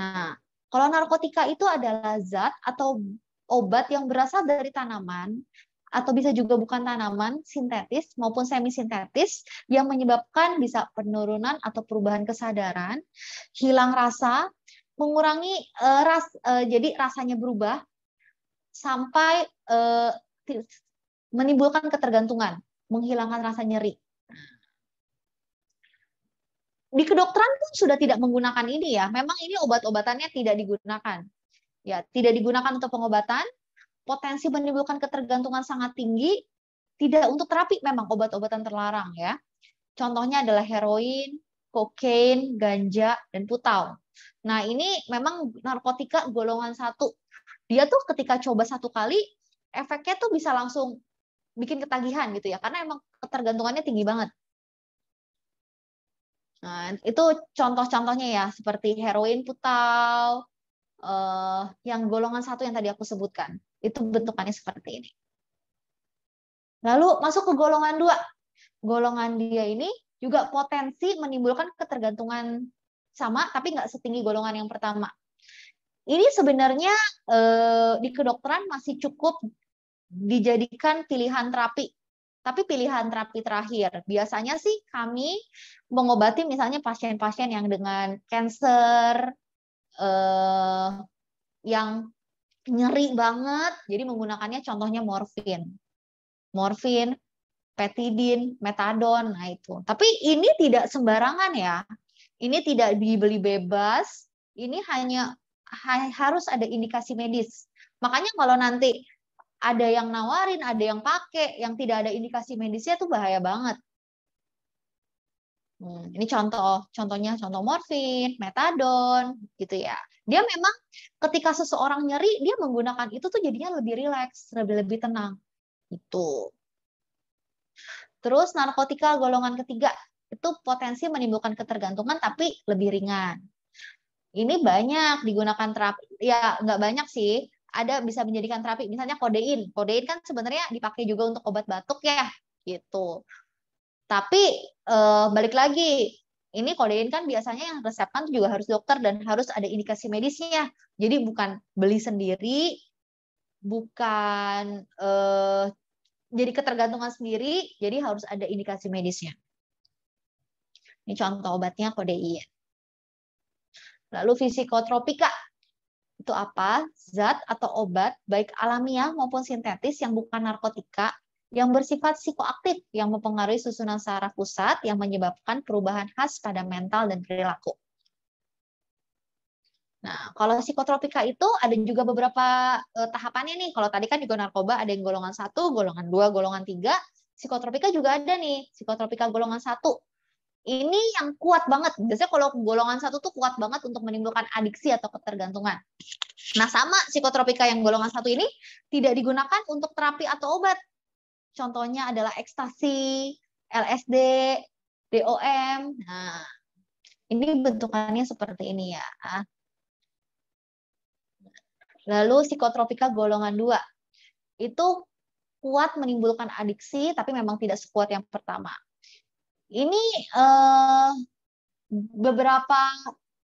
Nah, kalau narkotika itu adalah zat atau obat yang berasal dari tanaman atau bisa juga bukan tanaman sintetis maupun semi sintetis yang menyebabkan bisa penurunan atau perubahan kesadaran, hilang rasa, mengurangi uh, ras uh, jadi rasanya berubah sampai uh, menimbulkan ketergantungan, menghilangkan rasa nyeri. Di kedokteran pun sudah tidak menggunakan ini ya. Memang ini obat-obatannya tidak digunakan. Ya, tidak digunakan untuk pengobatan, potensi menimbulkan ketergantungan sangat tinggi, tidak untuk terapi memang obat-obatan terlarang ya. Contohnya adalah heroin, kokain, ganja, dan putau. Nah, ini memang narkotika golongan satu. Dia tuh ketika coba satu kali, efeknya tuh bisa langsung bikin ketagihan gitu ya karena emang ketergantungannya tinggi banget nah itu contoh-contohnya ya seperti heroin putau, eh, yang golongan satu yang tadi aku sebutkan itu bentukannya seperti ini lalu masuk ke golongan dua golongan dia ini juga potensi menimbulkan ketergantungan sama tapi nggak setinggi golongan yang pertama ini sebenarnya eh, di kedokteran masih cukup dijadikan pilihan terapi. Tapi pilihan terapi terakhir. Biasanya sih kami mengobati misalnya pasien-pasien yang dengan cancer, eh, yang nyeri banget, jadi menggunakannya contohnya morfin. Morfin, petidin, metadon, nah itu. Tapi ini tidak sembarangan ya. Ini tidak dibeli bebas, ini hanya harus ada indikasi medis. Makanya kalau nanti ada yang nawarin, ada yang pakai, yang tidak ada indikasi medisnya itu bahaya banget. Hmm, ini contoh, contohnya contoh morfin, metadon, gitu ya. Dia memang ketika seseorang nyeri, dia menggunakan itu tuh jadinya lebih rileks, lebih lebih tenang. Itu. Terus narkotika golongan ketiga itu potensi menimbulkan ketergantungan tapi lebih ringan. Ini banyak digunakan terapi, ya nggak banyak sih ada bisa menjadikan terapi misalnya kodein kodein kan sebenarnya dipakai juga untuk obat batuk ya gitu tapi eh, balik lagi ini kodein kan biasanya yang resepkan juga harus dokter dan harus ada indikasi medisnya jadi bukan beli sendiri bukan eh, jadi ketergantungan sendiri jadi harus ada indikasi medisnya ini contoh obatnya kodein lalu fisikotropika itu apa? Zat atau obat, baik alamiah maupun sintetis yang bukan narkotika, yang bersifat psikoaktif, yang mempengaruhi susunan saraf pusat, yang menyebabkan perubahan khas pada mental dan perilaku. Nah, kalau psikotropika itu ada juga beberapa eh, tahapannya nih. Kalau tadi kan juga narkoba ada yang golongan satu golongan dua golongan tiga Psikotropika juga ada nih, psikotropika golongan satu ini yang kuat banget. Biasanya kalau golongan satu tuh kuat banget untuk menimbulkan adiksi atau ketergantungan. Nah, sama psikotropika yang golongan satu ini tidak digunakan untuk terapi atau obat. Contohnya adalah ekstasi, LSD, DOM. Nah, ini bentukannya seperti ini ya. Lalu psikotropika golongan dua Itu kuat menimbulkan adiksi, tapi memang tidak sekuat yang pertama ini uh, beberapa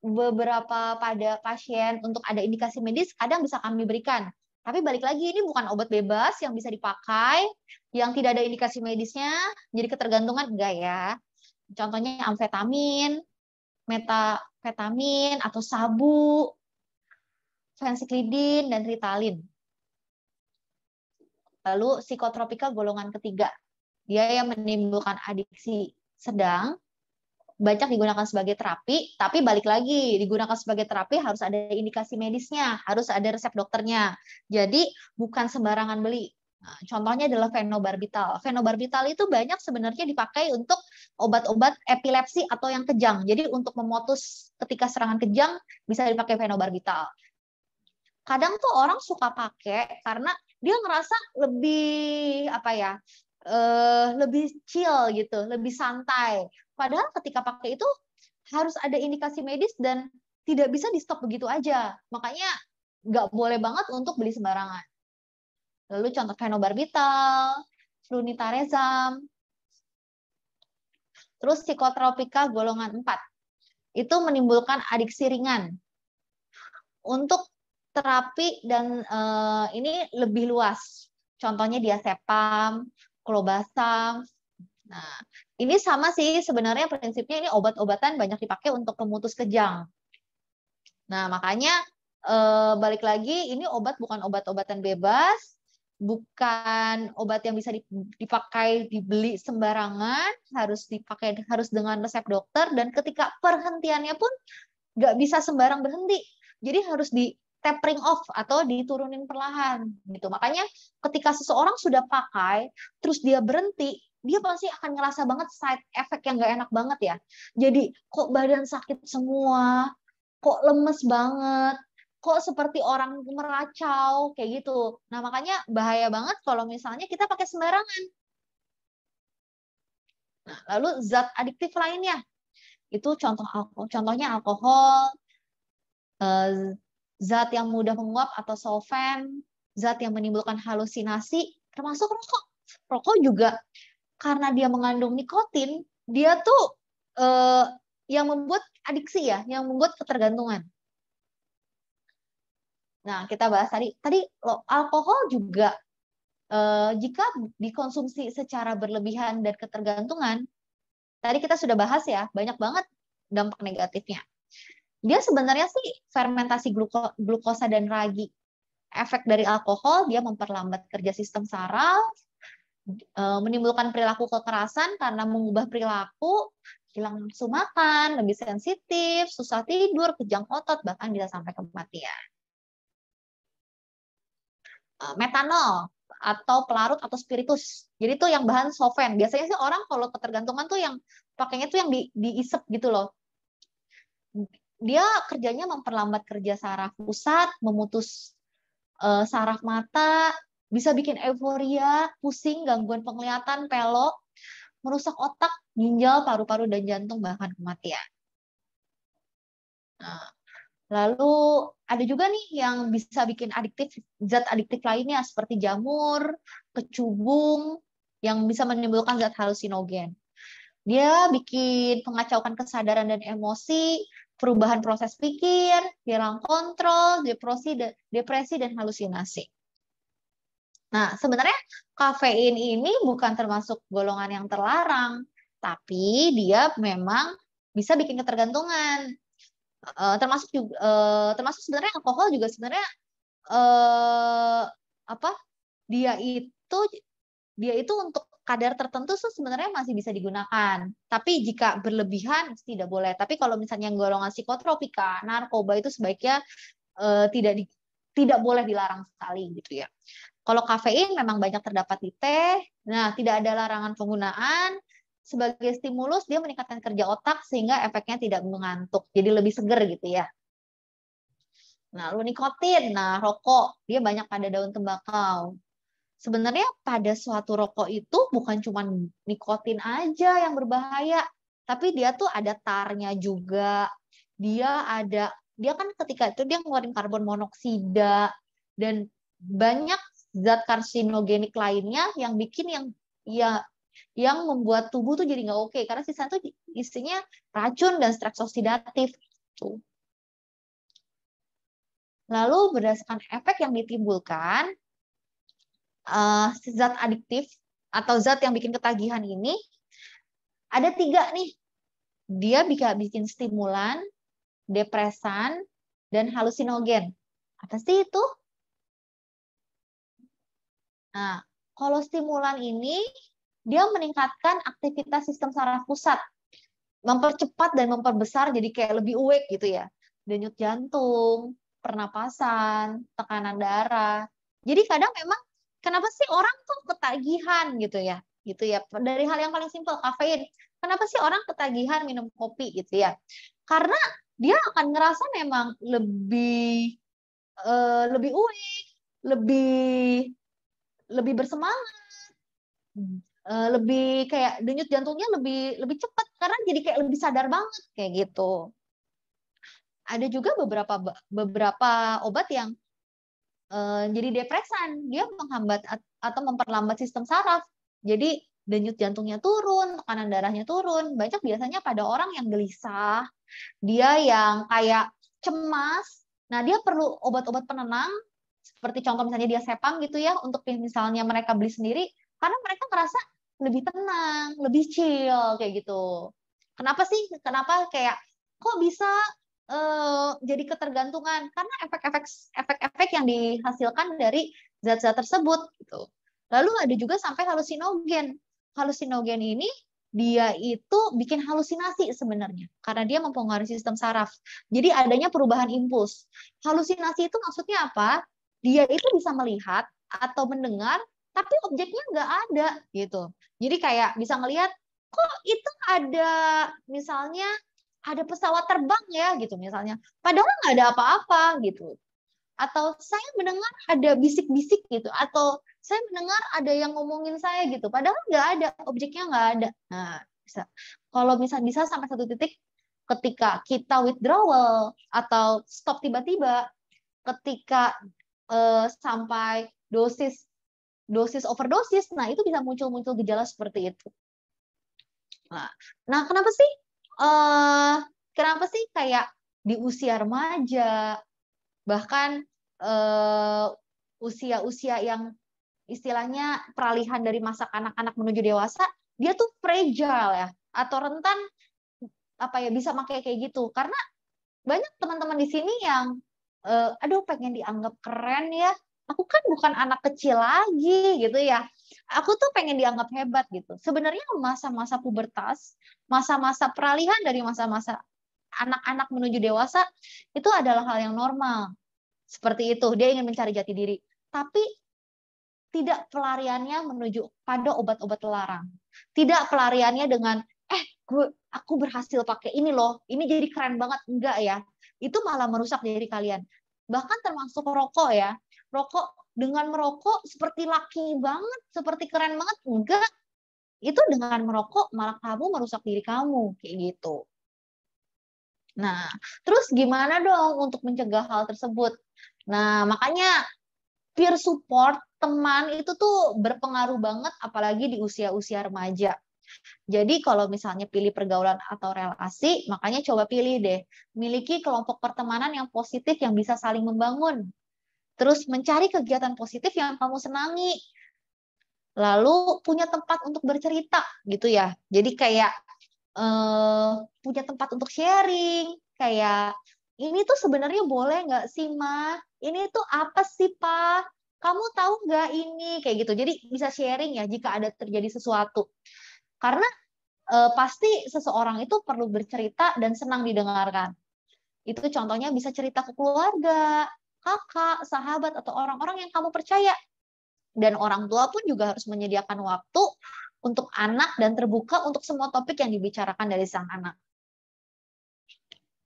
beberapa pada pasien untuk ada indikasi medis kadang bisa kami berikan. Tapi balik lagi ini bukan obat bebas yang bisa dipakai, yang tidak ada indikasi medisnya, jadi ketergantungan enggak ya. Contohnya amfetamin, metafetamin atau sabu, fensiklidin dan ritalin. Lalu psikotropika golongan ketiga, dia yang menimbulkan adiksi sedang banyak digunakan sebagai terapi, tapi balik lagi digunakan sebagai terapi harus ada indikasi medisnya, harus ada resep dokternya. Jadi bukan sembarangan beli. Nah, contohnya adalah fenobarbital. Fenobarbital itu banyak sebenarnya dipakai untuk obat-obat epilepsi atau yang kejang. Jadi untuk memutus ketika serangan kejang bisa dipakai fenobarbital. Kadang tuh orang suka pakai karena dia ngerasa lebih apa ya uh, lebih chill gitu, lebih santai. Padahal ketika pakai itu harus ada indikasi medis dan tidak bisa di stop begitu aja. Makanya nggak boleh banget untuk beli sembarangan. Lalu contoh fenobarbital, flunitrazam, terus psikotropika golongan 4. Itu menimbulkan adiksi ringan. Untuk terapi dan uh, ini lebih luas. Contohnya diazepam, klobasam. Nah, ini sama sih sebenarnya prinsipnya ini obat-obatan banyak dipakai untuk pemutus kejang. Nah, makanya e, balik lagi ini obat bukan obat-obatan bebas, bukan obat yang bisa dipakai dibeli sembarangan, harus dipakai harus dengan resep dokter dan ketika perhentiannya pun nggak bisa sembarang berhenti. Jadi harus di tapering off atau diturunin perlahan gitu. Makanya ketika seseorang sudah pakai terus dia berhenti, dia pasti akan ngerasa banget side effect yang gak enak banget ya. Jadi kok badan sakit semua, kok lemes banget, kok seperti orang meracau kayak gitu. Nah, makanya bahaya banget kalau misalnya kita pakai sembarangan. Nah, lalu zat adiktif lainnya. Itu contoh alkohol, contohnya alkohol, eh, zat yang mudah menguap atau solvent, zat yang menimbulkan halusinasi, termasuk rokok. Rokok juga karena dia mengandung nikotin, dia tuh eh, yang membuat adiksi ya, yang membuat ketergantungan. Nah, kita bahas tadi. Tadi lo, alkohol juga eh, jika dikonsumsi secara berlebihan dan ketergantungan, tadi kita sudah bahas ya, banyak banget dampak negatifnya dia sebenarnya sih fermentasi gluko, glukosa dan ragi. Efek dari alkohol dia memperlambat kerja sistem saraf, e, menimbulkan perilaku kekerasan karena mengubah perilaku, hilang nafsu makan, lebih sensitif, susah tidur, kejang otot, bahkan bisa sampai kematian. E, metanol atau pelarut atau spiritus. Jadi itu yang bahan soven. Biasanya sih orang kalau ketergantungan tuh yang pakainya tuh yang di, diisep gitu loh dia kerjanya memperlambat kerja saraf pusat, memutus uh, saraf mata, bisa bikin euforia, pusing, gangguan penglihatan, pelok, merusak otak, ginjal, paru-paru dan jantung bahkan kematian. Nah, lalu ada juga nih yang bisa bikin adiktif zat adiktif lainnya seperti jamur, kecubung yang bisa menimbulkan zat halusinogen. Dia bikin pengacaukan kesadaran dan emosi, perubahan proses pikir, hilang kontrol, depresi, depresi dan halusinasi. Nah, sebenarnya kafein ini bukan termasuk golongan yang terlarang, tapi dia memang bisa bikin ketergantungan. Eh, termasuk juga, eh, termasuk sebenarnya alkohol juga sebenarnya eh, apa? Dia itu dia itu untuk kadar tertentu tuh sebenarnya masih bisa digunakan. Tapi jika berlebihan tidak boleh. Tapi kalau misalnya golongan psikotropika, narkoba itu sebaiknya eh, tidak di, tidak boleh dilarang sekali gitu ya. Kalau kafein memang banyak terdapat di teh. Nah, tidak ada larangan penggunaan. Sebagai stimulus dia meningkatkan kerja otak sehingga efeknya tidak mengantuk. Jadi lebih seger gitu ya. Nah, lalu nikotin, nah rokok, dia banyak pada daun tembakau sebenarnya pada suatu rokok itu bukan cuma nikotin aja yang berbahaya, tapi dia tuh ada tarnya juga. Dia ada dia kan ketika itu dia ngeluarin karbon monoksida dan banyak zat karsinogenik lainnya yang bikin yang ya yang membuat tubuh tuh jadi nggak oke okay, karena sisa itu isinya racun dan stres oksidatif tuh. Lalu berdasarkan efek yang ditimbulkan, uh, zat adiktif atau zat yang bikin ketagihan ini ada tiga nih. Dia bisa bikin stimulan, depresan, dan halusinogen. Apa sih itu? Nah, kalau stimulan ini dia meningkatkan aktivitas sistem saraf pusat, mempercepat dan memperbesar jadi kayak lebih awake gitu ya. Denyut jantung, pernapasan, tekanan darah. Jadi kadang memang kenapa sih orang tuh ketagihan gitu ya gitu ya dari hal yang paling simpel kafein kenapa sih orang ketagihan minum kopi gitu ya karena dia akan ngerasa memang lebih uh, lebih unik lebih lebih bersemangat eh, lebih kayak denyut jantungnya lebih lebih cepat karena jadi kayak lebih sadar banget kayak gitu ada juga beberapa beberapa obat yang Eh, jadi depresan, dia menghambat atau memperlambat sistem saraf. Jadi denyut jantungnya turun, tekanan darahnya turun. Banyak biasanya pada orang yang gelisah, dia yang kayak cemas. Nah, dia perlu obat-obat penenang seperti contoh misalnya dia sepam gitu ya untuk misalnya mereka beli sendiri karena mereka ngerasa lebih tenang, lebih chill kayak gitu. Kenapa sih? Kenapa kayak kok bisa uh, jadi ketergantungan karena efek-efek efek-efek yang dihasilkan dari zat-zat tersebut gitu. Lalu ada juga sampai halusinogen. Halusinogen ini dia itu bikin halusinasi sebenarnya karena dia mempengaruhi sistem saraf. Jadi adanya perubahan impuls. Halusinasi itu maksudnya apa? Dia itu bisa melihat atau mendengar tapi objeknya nggak ada gitu. Jadi kayak bisa ngelihat kok itu ada misalnya ada pesawat terbang ya gitu misalnya. Padahal nggak ada apa-apa gitu. Atau saya mendengar ada bisik-bisik gitu. Atau saya mendengar ada yang ngomongin saya gitu. Padahal nggak ada objeknya nggak ada. Nah bisa. Kalau bisa bisa sampai satu titik ketika kita withdrawal atau stop tiba-tiba, ketika eh, sampai dosis dosis overdosis, nah itu bisa muncul-muncul gejala seperti itu. nah, nah kenapa sih uh, kenapa sih kayak di usia remaja bahkan eh, usia-usia uh, yang istilahnya peralihan dari masa anak-anak menuju dewasa dia tuh fragile ya atau rentan apa ya bisa pakai kayak gitu karena banyak teman-teman di sini yang uh, aduh pengen dianggap keren ya aku kan bukan anak kecil lagi gitu ya aku tuh pengen dianggap hebat gitu. Sebenarnya masa-masa pubertas, masa-masa peralihan dari masa-masa anak-anak menuju dewasa itu adalah hal yang normal. Seperti itu, dia ingin mencari jati diri. Tapi tidak pelariannya menuju pada obat-obat larang. Tidak pelariannya dengan eh gue aku berhasil pakai ini loh, ini jadi keren banget enggak ya. Itu malah merusak diri kalian. Bahkan termasuk rokok ya rokok dengan merokok seperti laki banget, seperti keren banget. Enggak. Itu dengan merokok malah kamu merusak diri kamu kayak gitu. Nah, terus gimana dong untuk mencegah hal tersebut? Nah, makanya peer support teman itu tuh berpengaruh banget apalagi di usia-usia remaja. Jadi kalau misalnya pilih pergaulan atau relasi, makanya coba pilih deh. Miliki kelompok pertemanan yang positif yang bisa saling membangun. Terus mencari kegiatan positif yang kamu senangi. Lalu punya tempat untuk bercerita gitu ya. Jadi kayak eh, punya tempat untuk sharing, kayak ini tuh sebenarnya boleh nggak sih ma? Ini tuh apa sih pa? Kamu tahu nggak ini kayak gitu? Jadi bisa sharing ya jika ada terjadi sesuatu. Karena eh, pasti seseorang itu perlu bercerita dan senang didengarkan. Itu contohnya bisa cerita ke keluarga, kakak, sahabat, atau orang-orang yang kamu percaya. Dan orang tua pun juga harus menyediakan waktu untuk anak dan terbuka untuk semua topik yang dibicarakan dari sang anak.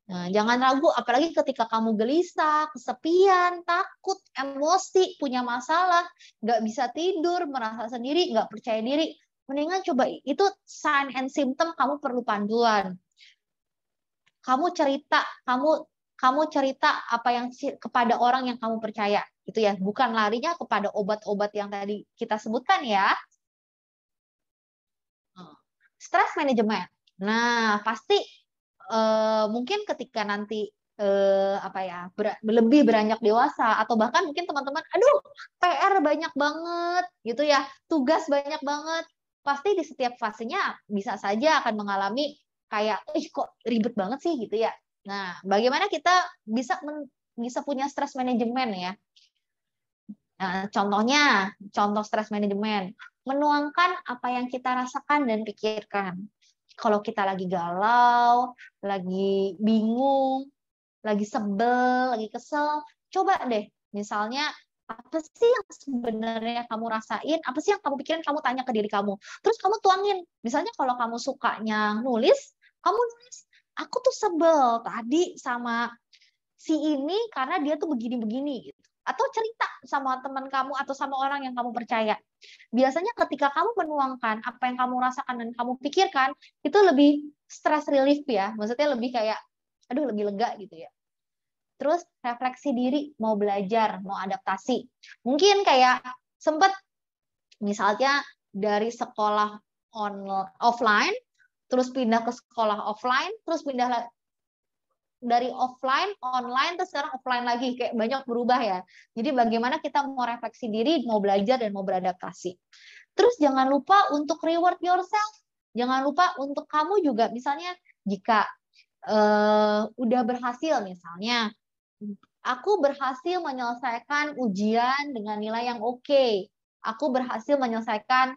Nah, jangan ragu, apalagi ketika kamu gelisah, kesepian, takut, emosi, punya masalah, nggak bisa tidur, merasa sendiri, nggak percaya diri. Mendingan coba itu sign and symptom kamu perlu panduan. Kamu cerita, kamu kamu cerita apa yang kepada orang yang kamu percaya gitu ya bukan larinya kepada obat-obat yang tadi kita sebutkan ya hmm. stress management nah pasti eh, mungkin ketika nanti eh, apa ya ber, lebih beranjak dewasa atau bahkan mungkin teman-teman aduh PR banyak banget gitu ya tugas banyak banget pasti di setiap fasenya bisa saja akan mengalami kayak ih kok ribet banget sih gitu ya Nah, bagaimana kita bisa men, bisa punya stress manajemen ya? Nah, contohnya, contoh stress manajemen, menuangkan apa yang kita rasakan dan pikirkan. Kalau kita lagi galau, lagi bingung, lagi sebel, lagi kesel, coba deh, misalnya apa sih yang sebenarnya kamu rasain, apa sih yang kamu pikirin, kamu tanya ke diri kamu. Terus kamu tuangin. Misalnya kalau kamu sukanya nulis, kamu nulis aku tuh sebel tadi sama si ini karena dia tuh begini-begini gitu. Atau cerita sama teman kamu atau sama orang yang kamu percaya. Biasanya ketika kamu menuangkan apa yang kamu rasakan dan kamu pikirkan, itu lebih stress relief ya. Maksudnya lebih kayak, aduh lebih lega gitu ya. Terus refleksi diri, mau belajar, mau adaptasi. Mungkin kayak sempat misalnya dari sekolah on offline terus pindah ke sekolah offline, terus pindah dari offline, online, terus sekarang offline lagi. Kayak banyak berubah ya. Jadi bagaimana kita mau refleksi diri, mau belajar, dan mau beradaptasi. Terus jangan lupa untuk reward yourself. Jangan lupa untuk kamu juga. Misalnya jika uh, udah berhasil misalnya, aku berhasil menyelesaikan ujian dengan nilai yang oke. Okay. Aku berhasil menyelesaikan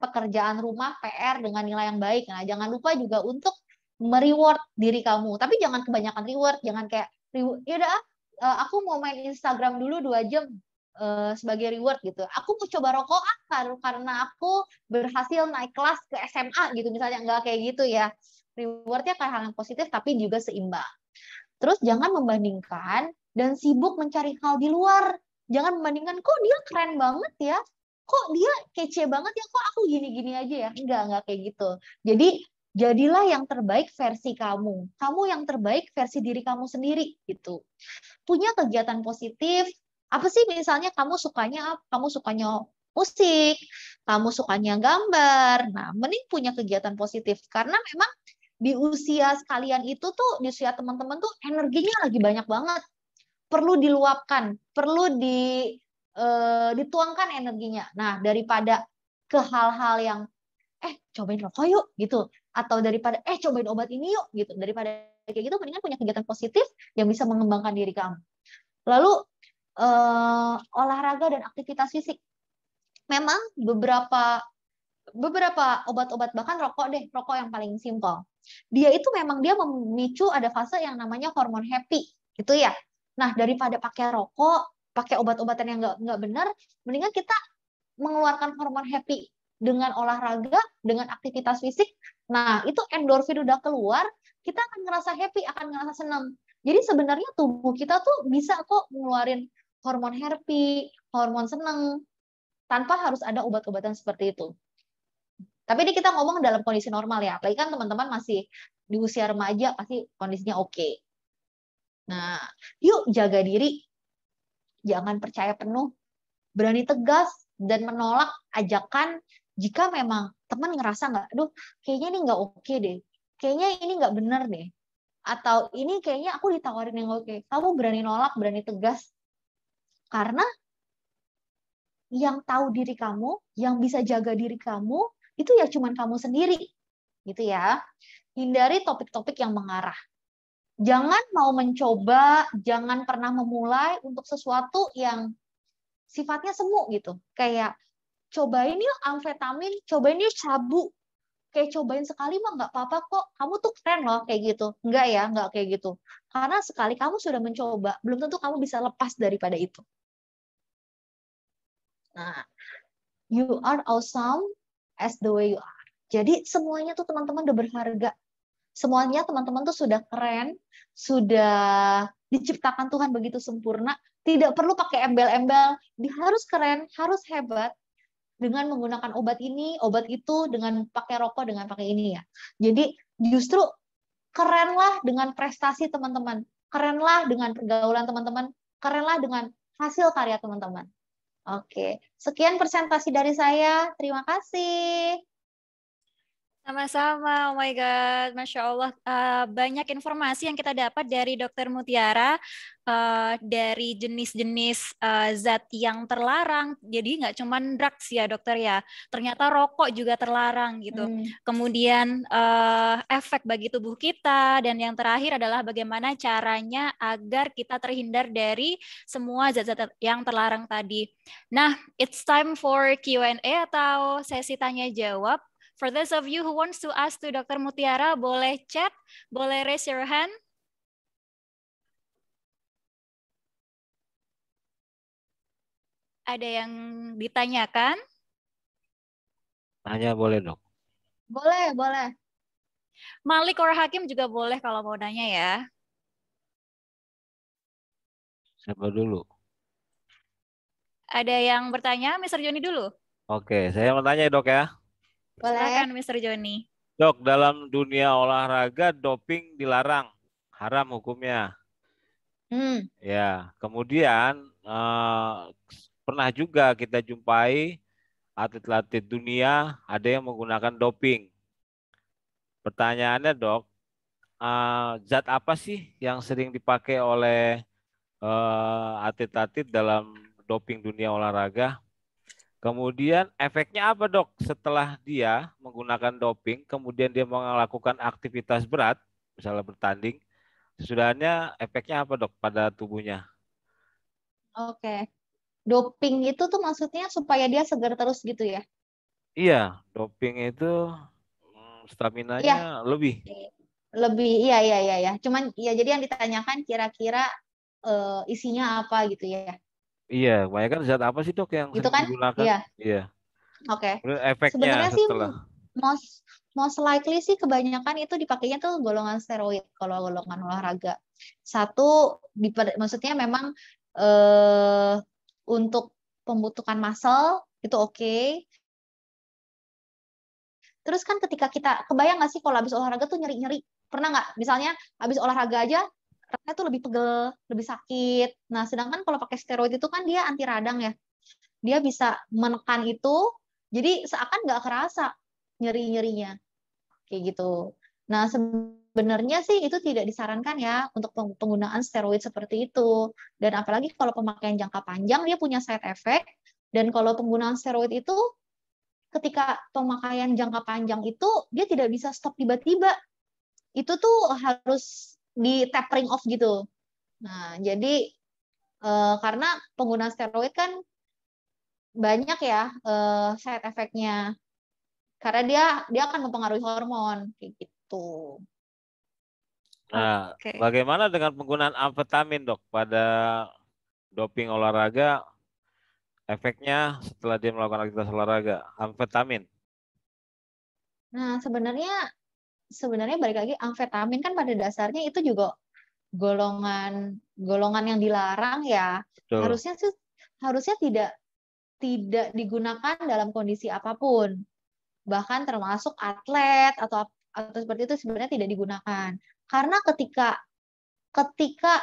pekerjaan rumah PR dengan nilai yang baik. Nah, jangan lupa juga untuk mereward diri kamu. Tapi jangan kebanyakan reward, jangan kayak ya udah ah, eh, aku mau main Instagram dulu dua jam eh, sebagai reward gitu. Aku mau coba rokok ah, karena aku berhasil naik kelas ke SMA gitu misalnya nggak kayak gitu ya. Rewardnya kayak hal yang positif tapi juga seimbang. Terus jangan membandingkan dan sibuk mencari hal di luar. Jangan membandingkan kok dia keren banget ya, kok dia kece banget ya kok aku gini-gini aja ya enggak enggak kayak gitu jadi jadilah yang terbaik versi kamu kamu yang terbaik versi diri kamu sendiri gitu punya kegiatan positif apa sih misalnya kamu sukanya kamu sukanya musik kamu sukanya gambar nah mending punya kegiatan positif karena memang di usia sekalian itu tuh di usia teman-teman tuh energinya lagi banyak banget perlu diluapkan perlu di e, dituangkan energinya. Nah, daripada ke hal-hal yang eh cobain rokok yuk gitu atau daripada eh cobain obat ini yuk gitu daripada kayak gitu mendingan punya kegiatan positif yang bisa mengembangkan diri kamu. Lalu eh, olahraga dan aktivitas fisik. Memang beberapa beberapa obat-obat bahkan rokok deh, rokok yang paling simpel. Dia itu memang dia memicu ada fase yang namanya hormon happy gitu ya. Nah, daripada pakai rokok pakai obat-obatan yang nggak nggak benar, mendingan kita mengeluarkan hormon happy dengan olahraga, dengan aktivitas fisik. Nah, itu endorfin udah keluar, kita akan ngerasa happy, akan ngerasa senang. Jadi sebenarnya tubuh kita tuh bisa kok ngeluarin hormon happy, hormon seneng, tanpa harus ada obat-obatan seperti itu. Tapi ini kita ngomong dalam kondisi normal ya, apalagi kan teman-teman masih di usia remaja pasti kondisinya oke. Okay. Nah, yuk jaga diri jangan percaya penuh, berani tegas dan menolak ajakan jika memang teman ngerasa nggak, aduh kayaknya ini nggak oke deh, kayaknya ini nggak bener deh, atau ini kayaknya aku ditawarin yang oke, kamu berani nolak, berani tegas, karena yang tahu diri kamu, yang bisa jaga diri kamu, itu ya cuman kamu sendiri, gitu ya. Hindari topik-topik yang mengarah jangan mau mencoba, jangan pernah memulai untuk sesuatu yang sifatnya semu gitu. Kayak cobain yuk amfetamin, cobain yuk sabu, kayak cobain sekali mah nggak apa-apa kok kamu tuh keren loh kayak gitu Enggak ya nggak kayak gitu karena sekali kamu sudah mencoba belum tentu kamu bisa lepas daripada itu nah you are awesome as the way you are jadi semuanya tuh teman-teman udah berharga semuanya teman-teman tuh sudah keren, sudah diciptakan Tuhan begitu sempurna, tidak perlu pakai embel-embel, harus keren, harus hebat dengan menggunakan obat ini, obat itu, dengan pakai rokok, dengan pakai ini ya. Jadi justru kerenlah dengan prestasi teman-teman, kerenlah dengan pergaulan teman-teman, kerenlah dengan hasil karya teman-teman. Oke, sekian presentasi dari saya. Terima kasih. Sama-sama. Oh my God. Masya Allah. Uh, banyak informasi yang kita dapat dari dokter Mutiara. Uh, dari jenis-jenis uh, zat yang terlarang. Jadi nggak cuma drugs ya dokter ya. Ternyata rokok juga terlarang gitu. Hmm. Kemudian uh, efek bagi tubuh kita. Dan yang terakhir adalah bagaimana caranya agar kita terhindar dari semua zat-zat yang terlarang tadi. Nah, it's time for Q&A atau sesi tanya-jawab For those of you who wants to ask to Dr. Mutiara, boleh chat, boleh raise your hand. Ada yang ditanyakan? Tanya boleh dok. Boleh, boleh. Malik or Hakim juga boleh kalau mau nanya ya. Siapa dulu? Ada yang bertanya, Mister Joni dulu. Oke, saya mau tanya ya, dok ya. Boleh. Silakan Mr. Joni. Dok, dalam dunia olahraga doping dilarang, haram hukumnya. Hmm. Ya, kemudian eh, pernah juga kita jumpai atlet-atlet dunia ada yang menggunakan doping. Pertanyaannya dok, eh, zat apa sih yang sering dipakai oleh eh, atlet-atlet dalam doping dunia olahraga? Kemudian efeknya apa dok? Setelah dia menggunakan doping, kemudian dia melakukan aktivitas berat, misalnya bertanding, sesudahnya efeknya apa dok pada tubuhnya? Oke, doping itu tuh maksudnya supaya dia segar terus gitu ya? Iya, doping itu hmm, stamina-nya iya. lebih. Lebih, iya, iya iya iya Cuman ya jadi yang ditanyakan kira-kira uh, isinya apa gitu ya? Iya, kebanyakan zat apa sih dok yang itu kan? digunakan? Iya. iya. Oke. Okay. Sebenarnya setelah. sih most most likely sih kebanyakan itu dipakainya tuh golongan steroid kalau golongan olahraga. Satu di, maksudnya memang eh untuk pembentukan muscle itu oke. Okay. Terus kan ketika kita kebayang nggak sih kalau habis olahraga tuh nyeri-nyeri? Pernah nggak? Misalnya habis olahraga aja rasanya tuh lebih pegel, lebih sakit. Nah, sedangkan kalau pakai steroid itu kan dia anti radang ya. Dia bisa menekan itu, jadi seakan nggak kerasa nyeri-nyerinya. Kayak gitu. Nah, sebenarnya sih itu tidak disarankan ya untuk penggunaan steroid seperti itu. Dan apalagi kalau pemakaian jangka panjang, dia punya side effect. Dan kalau penggunaan steroid itu, ketika pemakaian jangka panjang itu, dia tidak bisa stop tiba-tiba. Itu tuh harus di tapering off gitu. Nah, jadi uh, karena pengguna steroid kan banyak ya eh, side effect Karena dia dia akan mempengaruhi hormon kayak gitu. Nah, okay. bagaimana dengan penggunaan amfetamin, Dok, pada doping olahraga? Efeknya setelah dia melakukan aktivitas olahraga, amfetamin. Nah, sebenarnya sebenarnya balik lagi amfetamin kan pada dasarnya itu juga golongan golongan yang dilarang ya. Betul. Harusnya sih harusnya tidak tidak digunakan dalam kondisi apapun. Bahkan termasuk atlet atau atau seperti itu sebenarnya tidak digunakan. Karena ketika ketika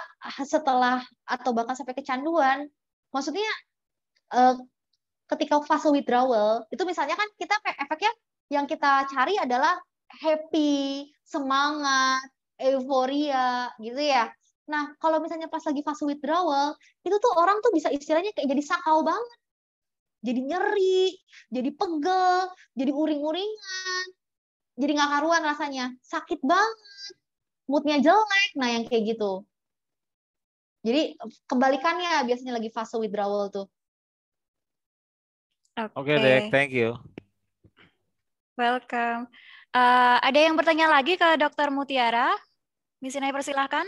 setelah atau bahkan sampai kecanduan, maksudnya eh, ketika fase withdrawal itu misalnya kan kita efeknya yang kita cari adalah happy, semangat, euforia gitu ya. Nah, kalau misalnya pas lagi fase withdrawal, itu tuh orang tuh bisa istilahnya kayak jadi sakau banget. Jadi nyeri, jadi pegel, jadi uring-uringan, jadi nggak karuan rasanya. Sakit banget, moodnya jelek, nah yang kayak gitu. Jadi kebalikannya biasanya lagi fase withdrawal tuh. Oke, okay. okay, Dek. Thank you. Welcome. Eh, ada yang bertanya lagi ke Dr. Mutiara? Misinai persilahkan.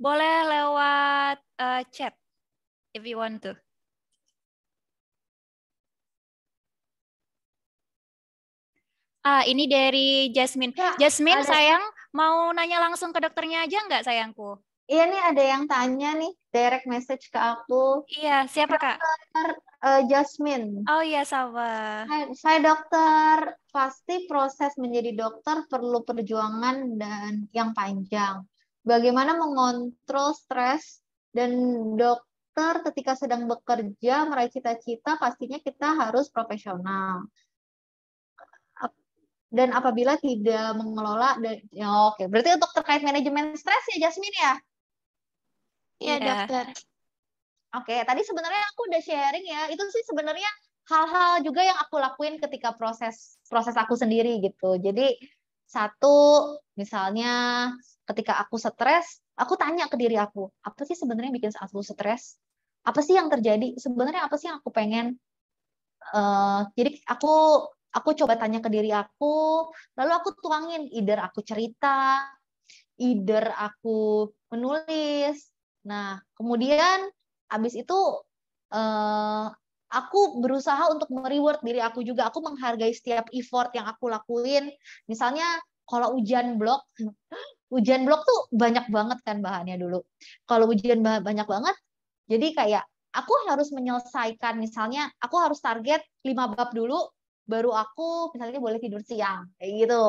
Boleh lewat uh, chat if you want to. Ah, ini dari Jasmine. Ya, Jasmine, ada. sayang, mau nanya langsung ke dokternya aja nggak, sayangku? Iya nih, ada yang tanya nih, direct message ke aku. Iya, siapa, Kak? Dokter, uh, Jasmine. Oh iya sama. Saya, dokter. Pasti proses menjadi dokter perlu perjuangan dan yang panjang. Bagaimana mengontrol stres dan dokter ketika sedang bekerja meraih cita-cita pastinya kita harus profesional. Dan apabila tidak mengelola, ya oke. Berarti untuk terkait manajemen stres ya Jasmine ya? Iya yeah. dokter. Oke, okay, tadi sebenarnya aku udah sharing ya. Itu sih sebenarnya hal-hal juga yang aku lakuin ketika proses proses aku sendiri gitu. Jadi satu misalnya ketika aku stres, aku tanya ke diri aku, apa sih sebenarnya bikin aku stres? Apa sih yang terjadi? Sebenarnya apa sih yang aku pengen? Uh, jadi aku aku coba tanya ke diri aku, lalu aku tuangin either aku cerita, either aku menulis. Nah, kemudian Abis itu uh, aku berusaha untuk mereward diri aku juga. Aku menghargai setiap effort yang aku lakuin. Misalnya kalau ujian blok ujian blok tuh banyak banget kan bahannya dulu. Kalau ujian bah banyak banget, jadi kayak aku harus menyelesaikan misalnya aku harus target lima bab dulu baru aku misalnya boleh tidur siang kayak gitu.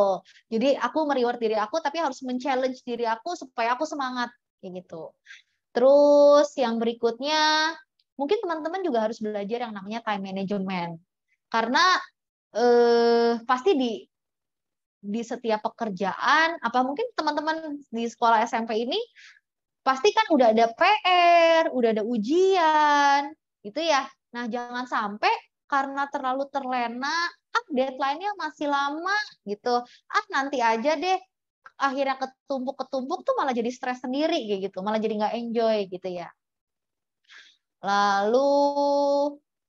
Jadi aku mereward diri aku tapi harus men-challenge diri aku supaya aku semangat kayak gitu. Terus yang berikutnya, mungkin teman-teman juga harus belajar yang namanya time management. Karena eh, pasti di di setiap pekerjaan, apa mungkin teman-teman di sekolah SMP ini pasti kan udah ada PR, udah ada ujian, gitu ya. Nah, jangan sampai karena terlalu terlena, ah deadline-nya masih lama gitu. Ah nanti aja deh, akhirnya ketumpuk-ketumpuk tuh malah jadi stres sendiri gitu, malah jadi nggak enjoy gitu ya. Lalu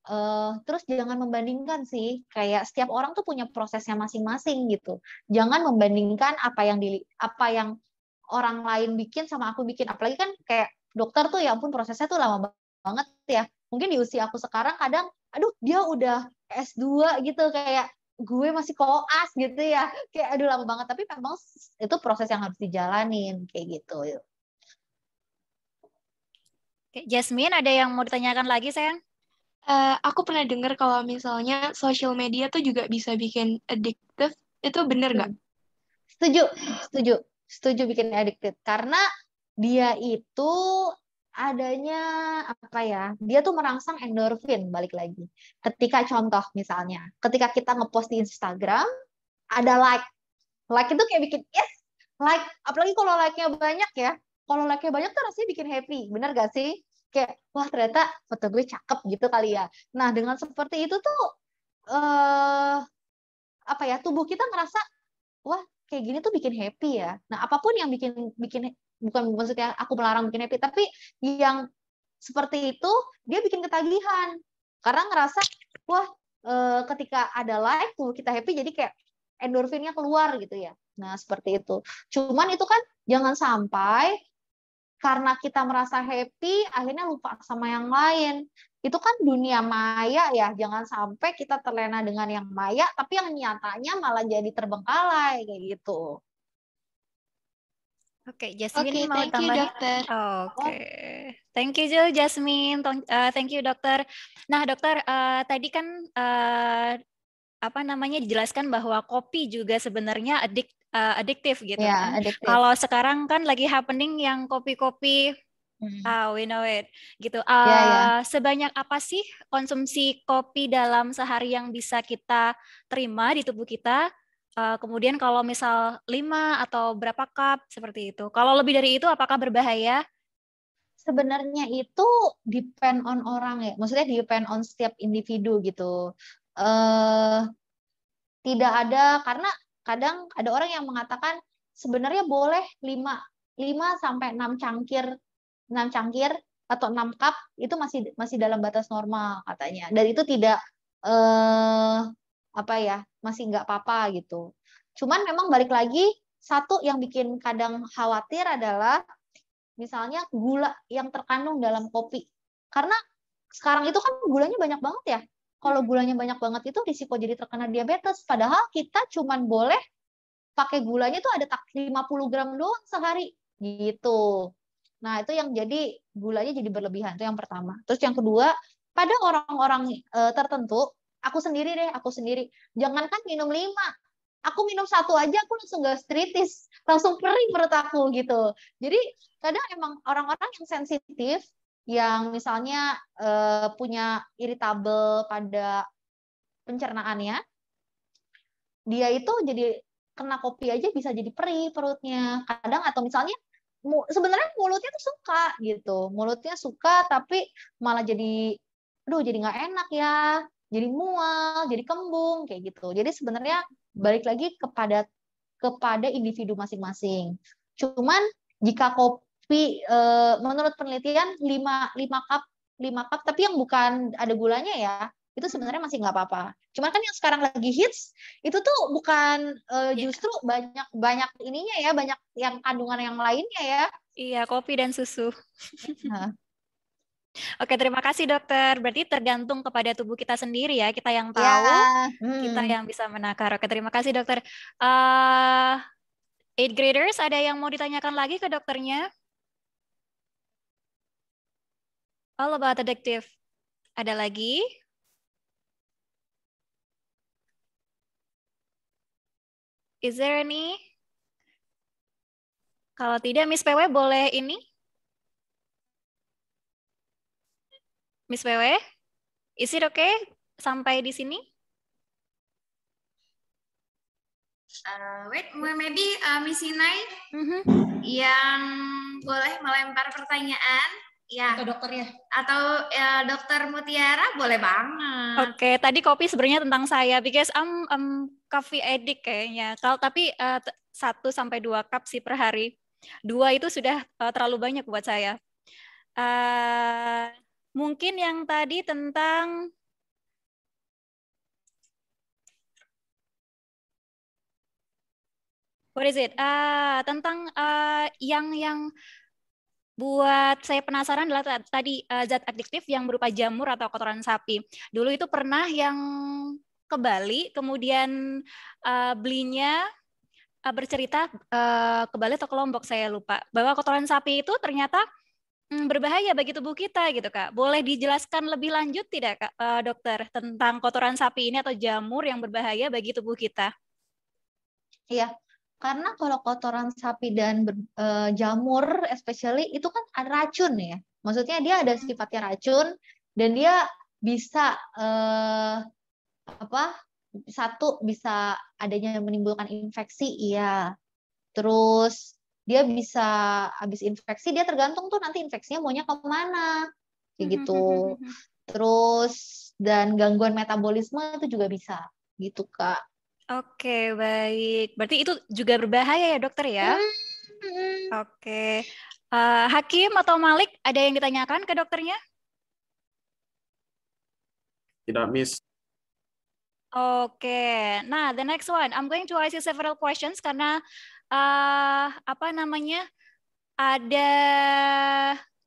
Uh, terus jangan membandingkan sih, kayak setiap orang tuh punya prosesnya masing-masing gitu. Jangan membandingkan apa yang di apa yang orang lain bikin sama aku bikin. Apalagi kan kayak dokter tuh ya ampun prosesnya tuh lama banget ya. Mungkin di usia aku sekarang kadang aduh dia udah S2 gitu kayak gue masih koas gitu ya kayak aduh lama banget tapi memang itu proses yang harus dijalanin kayak gitu Oke, Jasmine ada yang mau ditanyakan lagi sayang uh, aku pernah dengar kalau misalnya social media tuh juga bisa bikin addictive itu bener nggak setuju setuju setuju bikin addicted karena dia itu adanya apa ya dia tuh merangsang endorfin balik lagi ketika contoh misalnya ketika kita ngepost di Instagram ada like like itu kayak bikin yes like apalagi kalau like-nya banyak ya kalau like-nya banyak tuh rasanya bikin happy bener gak sih kayak wah ternyata foto gue cakep gitu kali ya nah dengan seperti itu tuh eh apa ya tubuh kita ngerasa wah kayak gini tuh bikin happy ya nah apapun yang bikin bikin bukan maksudnya aku melarang bikin happy, tapi yang seperti itu dia bikin ketagihan karena ngerasa wah e, ketika ada like tuh kita happy jadi kayak endorfinnya keluar gitu ya. Nah seperti itu. Cuman itu kan jangan sampai karena kita merasa happy akhirnya lupa sama yang lain. Itu kan dunia maya ya. Jangan sampai kita terlena dengan yang maya tapi yang nyatanya malah jadi terbengkalai kayak gitu. Oke, okay, Jasmine okay, mau thank tambahin. Oke, okay. thank you Jo, Jasmine. Uh, thank you dokter. Nah dokter, uh, tadi kan uh, apa namanya dijelaskan bahwa kopi juga sebenarnya adik uh, adiktif gitu yeah, kan. Kalau sekarang kan lagi happening yang kopi-kopi hmm. Ah, we know it. Gitu. Uh, yeah, yeah. Sebanyak apa sih konsumsi kopi dalam sehari yang bisa kita terima di tubuh kita? Uh, kemudian kalau misal 5 atau berapa cup seperti itu. Kalau lebih dari itu apakah berbahaya? Sebenarnya itu depend on orang ya. Maksudnya depend on setiap individu gitu. Uh, tidak ada karena kadang ada orang yang mengatakan sebenarnya boleh 5 5 sampai enam cangkir enam cangkir atau enam cup itu masih masih dalam batas normal katanya. Dan itu tidak eh apa ya masih nggak apa-apa gitu. Cuman memang balik lagi satu yang bikin kadang khawatir adalah misalnya gula yang terkandung dalam kopi. Karena sekarang itu kan gulanya banyak banget ya. Kalau gulanya banyak banget itu risiko jadi terkena diabetes. Padahal kita cuman boleh pakai gulanya itu ada tak 50 gram doang sehari gitu. Nah, itu yang jadi gulanya jadi berlebihan. Itu yang pertama. Terus yang kedua, pada orang-orang e, tertentu Aku sendiri deh, aku sendiri. Jangankan minum lima, aku minum satu aja aku langsung gastritis, langsung perih perut aku gitu. Jadi kadang emang orang-orang yang sensitif, yang misalnya uh, punya irritable pada pencernaannya, dia itu jadi kena kopi aja bisa jadi perih perutnya. Kadang atau misalnya sebenarnya mulutnya tuh suka gitu, mulutnya suka tapi malah jadi, aduh jadi nggak enak ya, jadi mual, jadi kembung kayak gitu. Jadi sebenarnya balik lagi kepada kepada individu masing-masing. Cuman jika kopi e, menurut penelitian 5 5 cup 5 cup tapi yang bukan ada gulanya ya, itu sebenarnya masih nggak apa-apa. Cuman kan yang sekarang lagi hits itu tuh bukan e, justru banyak banyak ininya ya, banyak yang kandungan yang lainnya ya. Iya, kopi dan susu. Nah, Oke, terima kasih dokter. Berarti tergantung kepada tubuh kita sendiri ya, kita yang iya. tahu, ya. hmm. kita yang bisa menakar. Oke, terima kasih dokter. Uh, eighth graders, ada yang mau ditanyakan lagi ke dokternya? Halo, about addictive. Ada lagi? Is there any? Kalau tidak, Miss PW boleh ini Miss Wewe, is it okay sampai di sini? Uh, wait, maybe uh, Miss Inai mm-hmm. yang boleh melempar pertanyaan. Ya. Atau dokter ya Atau ya, dokter Mutiara boleh banget. Oke, okay, tadi kopi sebenarnya tentang saya because I'm um coffee addict kayaknya. Kalau tapi uh, satu sampai dua cup sih per hari. Dua itu sudah uh, terlalu banyak buat saya. Uh, Mungkin yang tadi tentang What is it? Uh, tentang uh, yang yang buat saya penasaran adalah tadi uh, zat adiktif yang berupa jamur atau kotoran sapi. Dulu itu pernah yang ke Bali, kemudian uh, belinya uh, bercerita uh, ke Bali atau ke Lombok saya lupa bahwa kotoran sapi itu ternyata Hmm, berbahaya bagi tubuh kita gitu kak. Boleh dijelaskan lebih lanjut tidak kak eh, dokter tentang kotoran sapi ini atau jamur yang berbahaya bagi tubuh kita? Iya, karena kalau kotoran sapi dan ber, e, jamur especially itu kan ada racun ya. Maksudnya dia ada hmm. sifatnya racun dan dia bisa eh, apa satu bisa adanya menimbulkan infeksi iya terus dia bisa habis infeksi dia tergantung tuh nanti infeksinya maunya kemana kayak hmm, hmm, gitu hmm, terus dan gangguan metabolisme itu juga bisa gitu kak Oke, baik. Berarti itu juga berbahaya ya, dokter ya? Oke. Uh, Hakim atau Malik, ada yang ditanyakan ke dokternya? Tidak, Miss. Oke. Okay. Nah, the next one. I'm going to ask you several questions karena uh, apa namanya? Ada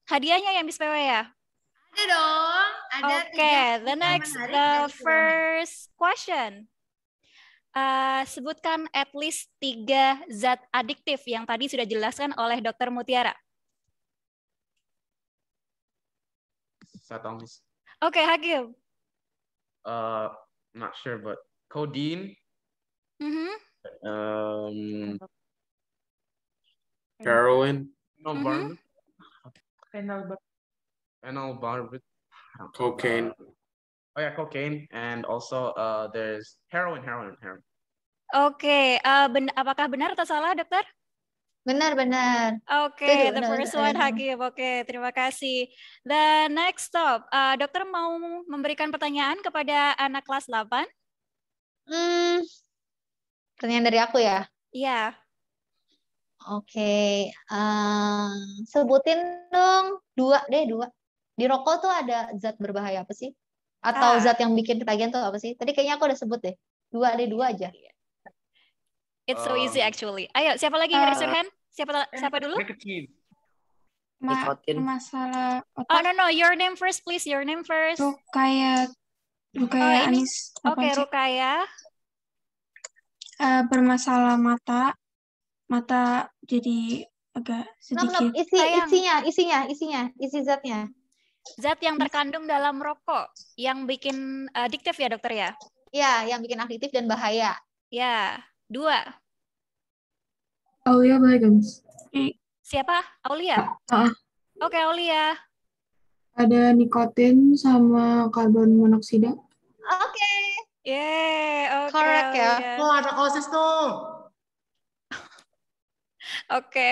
hadiahnya yang Miss PW ya? Ada dong. Ada okay, the next the first question. Uh, sebutkan at least tiga zat adiktif yang tadi sudah dijelaskan oleh Dokter Mutiara. Saya tahu, Miss. Oke, okay, Hakim. Uh, not sure, but codeine. Mm -hmm. um, Carolyn. Penal mm-hmm. bar with Cocaine. Oh ya, yeah, cocaine and also uh, there's heroin, heroin, heroin. Oke, okay. uh, ben apakah benar atau salah, dokter? Benar, benar. Oke, okay, the first one benar. Hakim. Oke, okay, terima kasih. The next stop, uh, dokter mau memberikan pertanyaan kepada anak kelas 8? Hmm, pertanyaan dari aku ya? Iya. Yeah. Oke, uh, sebutin dong dua deh dua. Di rokok tuh ada zat berbahaya apa sih? Atau ah. zat yang bikin ketagihan tuh apa sih? Tadi kayaknya aku udah sebut deh. Dua deh dua aja. Iya, iya. It's so easy actually. Ayo, siapa lagi uh, your hand? Siapa eh. siapa dulu? Ma masalah otak. Oh no no, your name first please, your name first. Rukaya Rukaya oh, Anis. Oke, okay, Rukaya. Uh, eh, bermasalah mata mata jadi agak sedikit. Nop, nop. Isi, isinya, isinya, isinya, isi zatnya. Zat yang terkandung dalam rokok yang bikin eh, adiktif ya dokter ya? Ya, yang bikin adiktif dan bahaya. Ya, dua. Aulia boleh guys. Siapa? Aulia? Uh. Oke, okay, Aulia. Ada nikotin sama karbon monoksida. Oke. Okay. Yeah, oke. Okay, Correct ya. Aulia. ya. Oh, ada kosis tuh. Oke,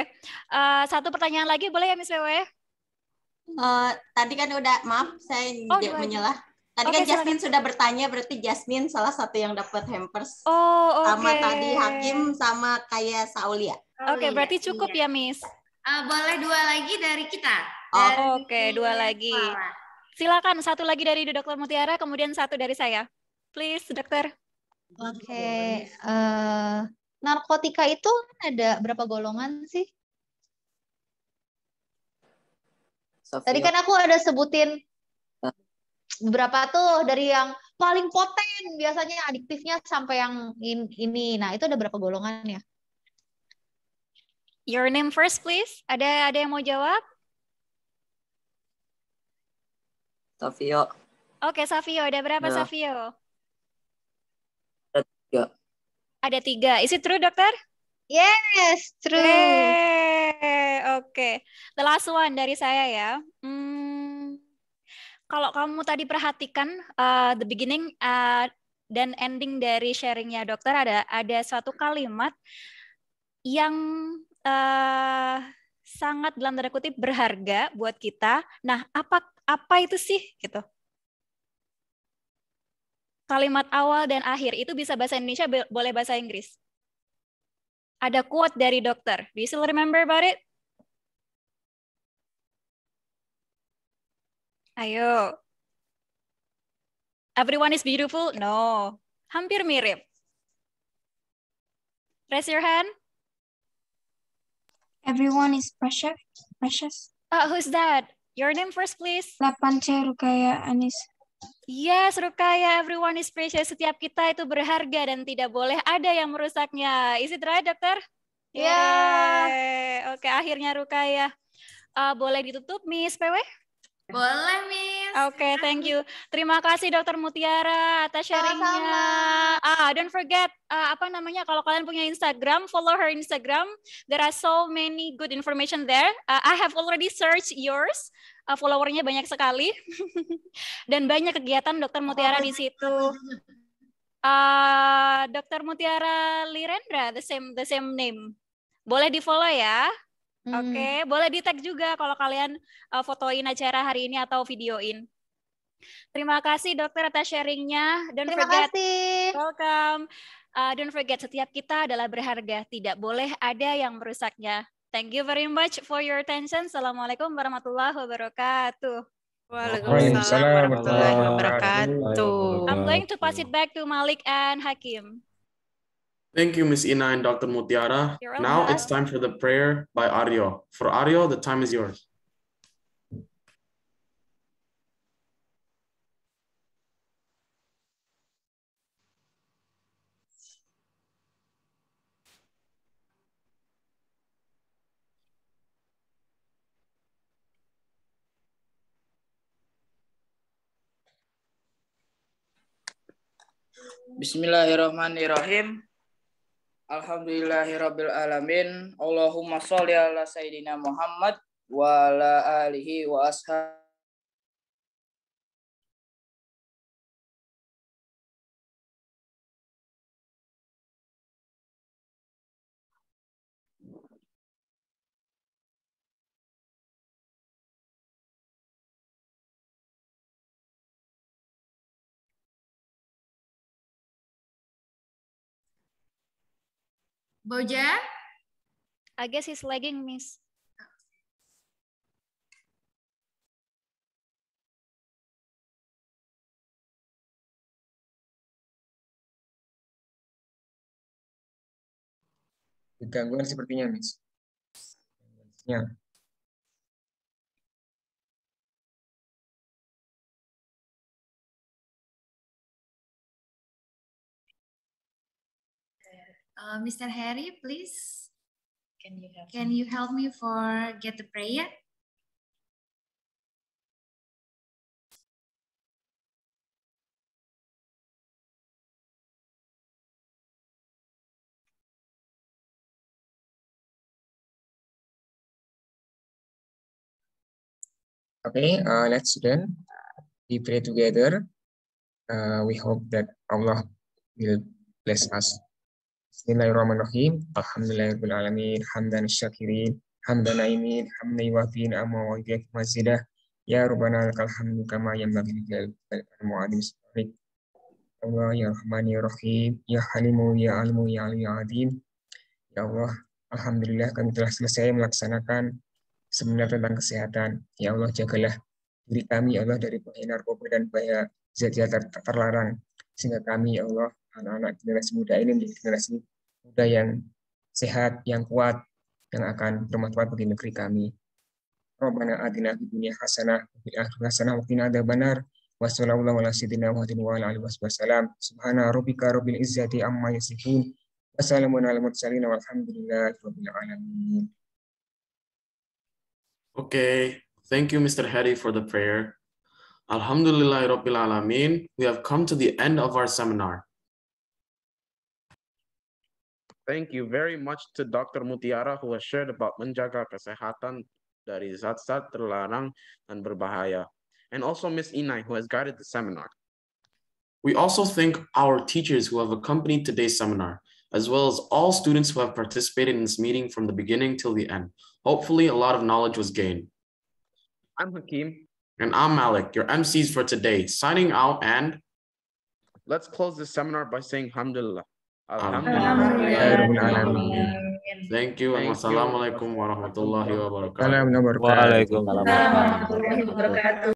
uh, satu pertanyaan lagi boleh ya Miss Wewe? Uh, tadi kan udah maaf saya oh, menyela. Tadi okay, kan Jasmine silakan. sudah bertanya, berarti Jasmine salah satu yang dapat hampers. Oh, Okay. Sama tadi Hakim sama kayak Saulia. Oh, oke, okay, iya, berarti cukup iya. ya, Miss. Uh, boleh dua lagi dari kita. Oh, oke, okay, dua lagi. Silakan satu lagi dari Dokter Mutiara, kemudian satu dari saya. Please, Dokter. Oke, okay, uh, narkotika itu kan ada berapa golongan sih? Sofio. Tadi kan aku ada sebutin beberapa tuh dari yang paling poten biasanya adiktifnya sampai yang ini. Nah, itu ada berapa golongan ya? Your name first please. Ada ada yang mau jawab? Savio. Oke, okay, Savio. Ada berapa, Savio? Ada tiga. Is it true, dokter? Yes, true. Oke. Okay. The last one dari saya ya. Hmm, kalau kamu tadi perhatikan uh, the beginning uh, dan ending dari sharingnya dokter ada ada suatu kalimat yang uh, sangat dalam tanda kutip berharga buat kita. Nah, apa apa itu sih gitu? kalimat awal dan akhir itu bisa bahasa Indonesia, boleh bahasa Inggris. Ada quote dari dokter. Do you still remember about it? Ayo. Everyone is beautiful? No. Hampir mirip. Raise your hand. Everyone is precious. Precious. Uh, who's that? Your name first, please. Lapanche Rukaya Anis. Yes, Rukaya, ya, everyone is precious. Setiap kita itu berharga dan tidak boleh ada yang merusaknya. Is it right, dokter? Iya. Ya. Yeah. Oke, okay, akhirnya Rukaya. Uh, boleh ditutup, Miss PW? Boleh, Miss. Oke, okay, thank you. Terima kasih Dokter Mutiara atas sharingnya. Ah, don't forget uh, apa namanya kalau kalian punya Instagram, follow her Instagram. There are so many good information there. Uh, I have already searched yours. Uh, followernya banyak sekali dan banyak kegiatan Dokter Mutiara di situ. Uh, Dokter Mutiara Lirendra, the same the same name. Boleh di follow ya. Hmm. Oke, okay, boleh di tag juga kalau kalian uh, fotoin acara hari ini atau videoin. Terima kasih dokter atas sharingnya. Don't Terima forget, kasih. Welcome. Uh, don't forget setiap kita adalah berharga. Tidak boleh ada yang merusaknya. Thank you very much for your attention. Assalamualaikum warahmatullahi wabarakatuh. Waalaikumsalam warahmatullahi wabarakatuh. I'm going to pass it back to Malik and Hakim. Thank you, Ms. Ina and Dr. Mutiara. Now it's time for the prayer by Aryo. For Aryo, the time is yours. Bismillahirrahmanirrahim. Alhamdulillahirabbil alamin. Allahumma sholli ala sayidina Muhammad wa ala alihi wa ashabihi Boja? I guess he's lagging, Miss. Gangguan sepertinya, Miss. Ya. Uh, Mr. Harry, please. Can you help? Can me? you help me for get the prayer? Okay, uh, let's then we pray together. Uh, we hope that Allah will bless us Bismillahirrahmanirrahim. Alhamdulillahirabbil hamdan syakirin, hamdan naimin, hamdan yuwafin amma wa mazidah. Ya Rabbana lakal hamdu kama yanbaghi lil mu'adzim syarik. Allah ya Rahman ya Rahim, ya Halimu ya almu ya Alim ya Adim. Ya Allah, alhamdulillah kami telah selesai melaksanakan seminar tentang kesehatan. Ya Allah, jagalah diri kami ya Allah dari bahaya narkoba dan bahaya zat-zat terlarang sehingga kami ya Allah anak-anak generasi muda ini menjadi generasi muda yang sehat, yang kuat, yang akan bermanfaat bagi negeri kami. Rabbana adina di dunya hasanah di akhir hasanah wa ada adzabannar. Wassallallahu ala sayyidina Muhammadin wa alihi Subhana rabbika rabbil izzati amma yasifun. Wassalamun ala mursalin walhamdulillahi rabbil alamin. Okay, thank you Mr. Harry for the prayer. Alhamdulillah Alamin, we have come to the end of our seminar. Thank you very much to Dr. Mutiara who has shared about menjaga kesehatan dari zat-zat terlarang dan berbahaya, and also Miss Inai who has guided the seminar. We also thank our teachers who have accompanied today's seminar, as well as all students who have participated in this meeting from the beginning till the end. Hopefully, a lot of knowledge was gained. I'm Hakeem. And I'm Malik, your MCs for today, signing out and... Let's close this seminar by saying Alhamdulillah. Alhamdulillah. Thank you. Wassalamualaikum warahmatullahi wabarakatuh. Waalaikumsalam warahmatullahi wabarakatuh.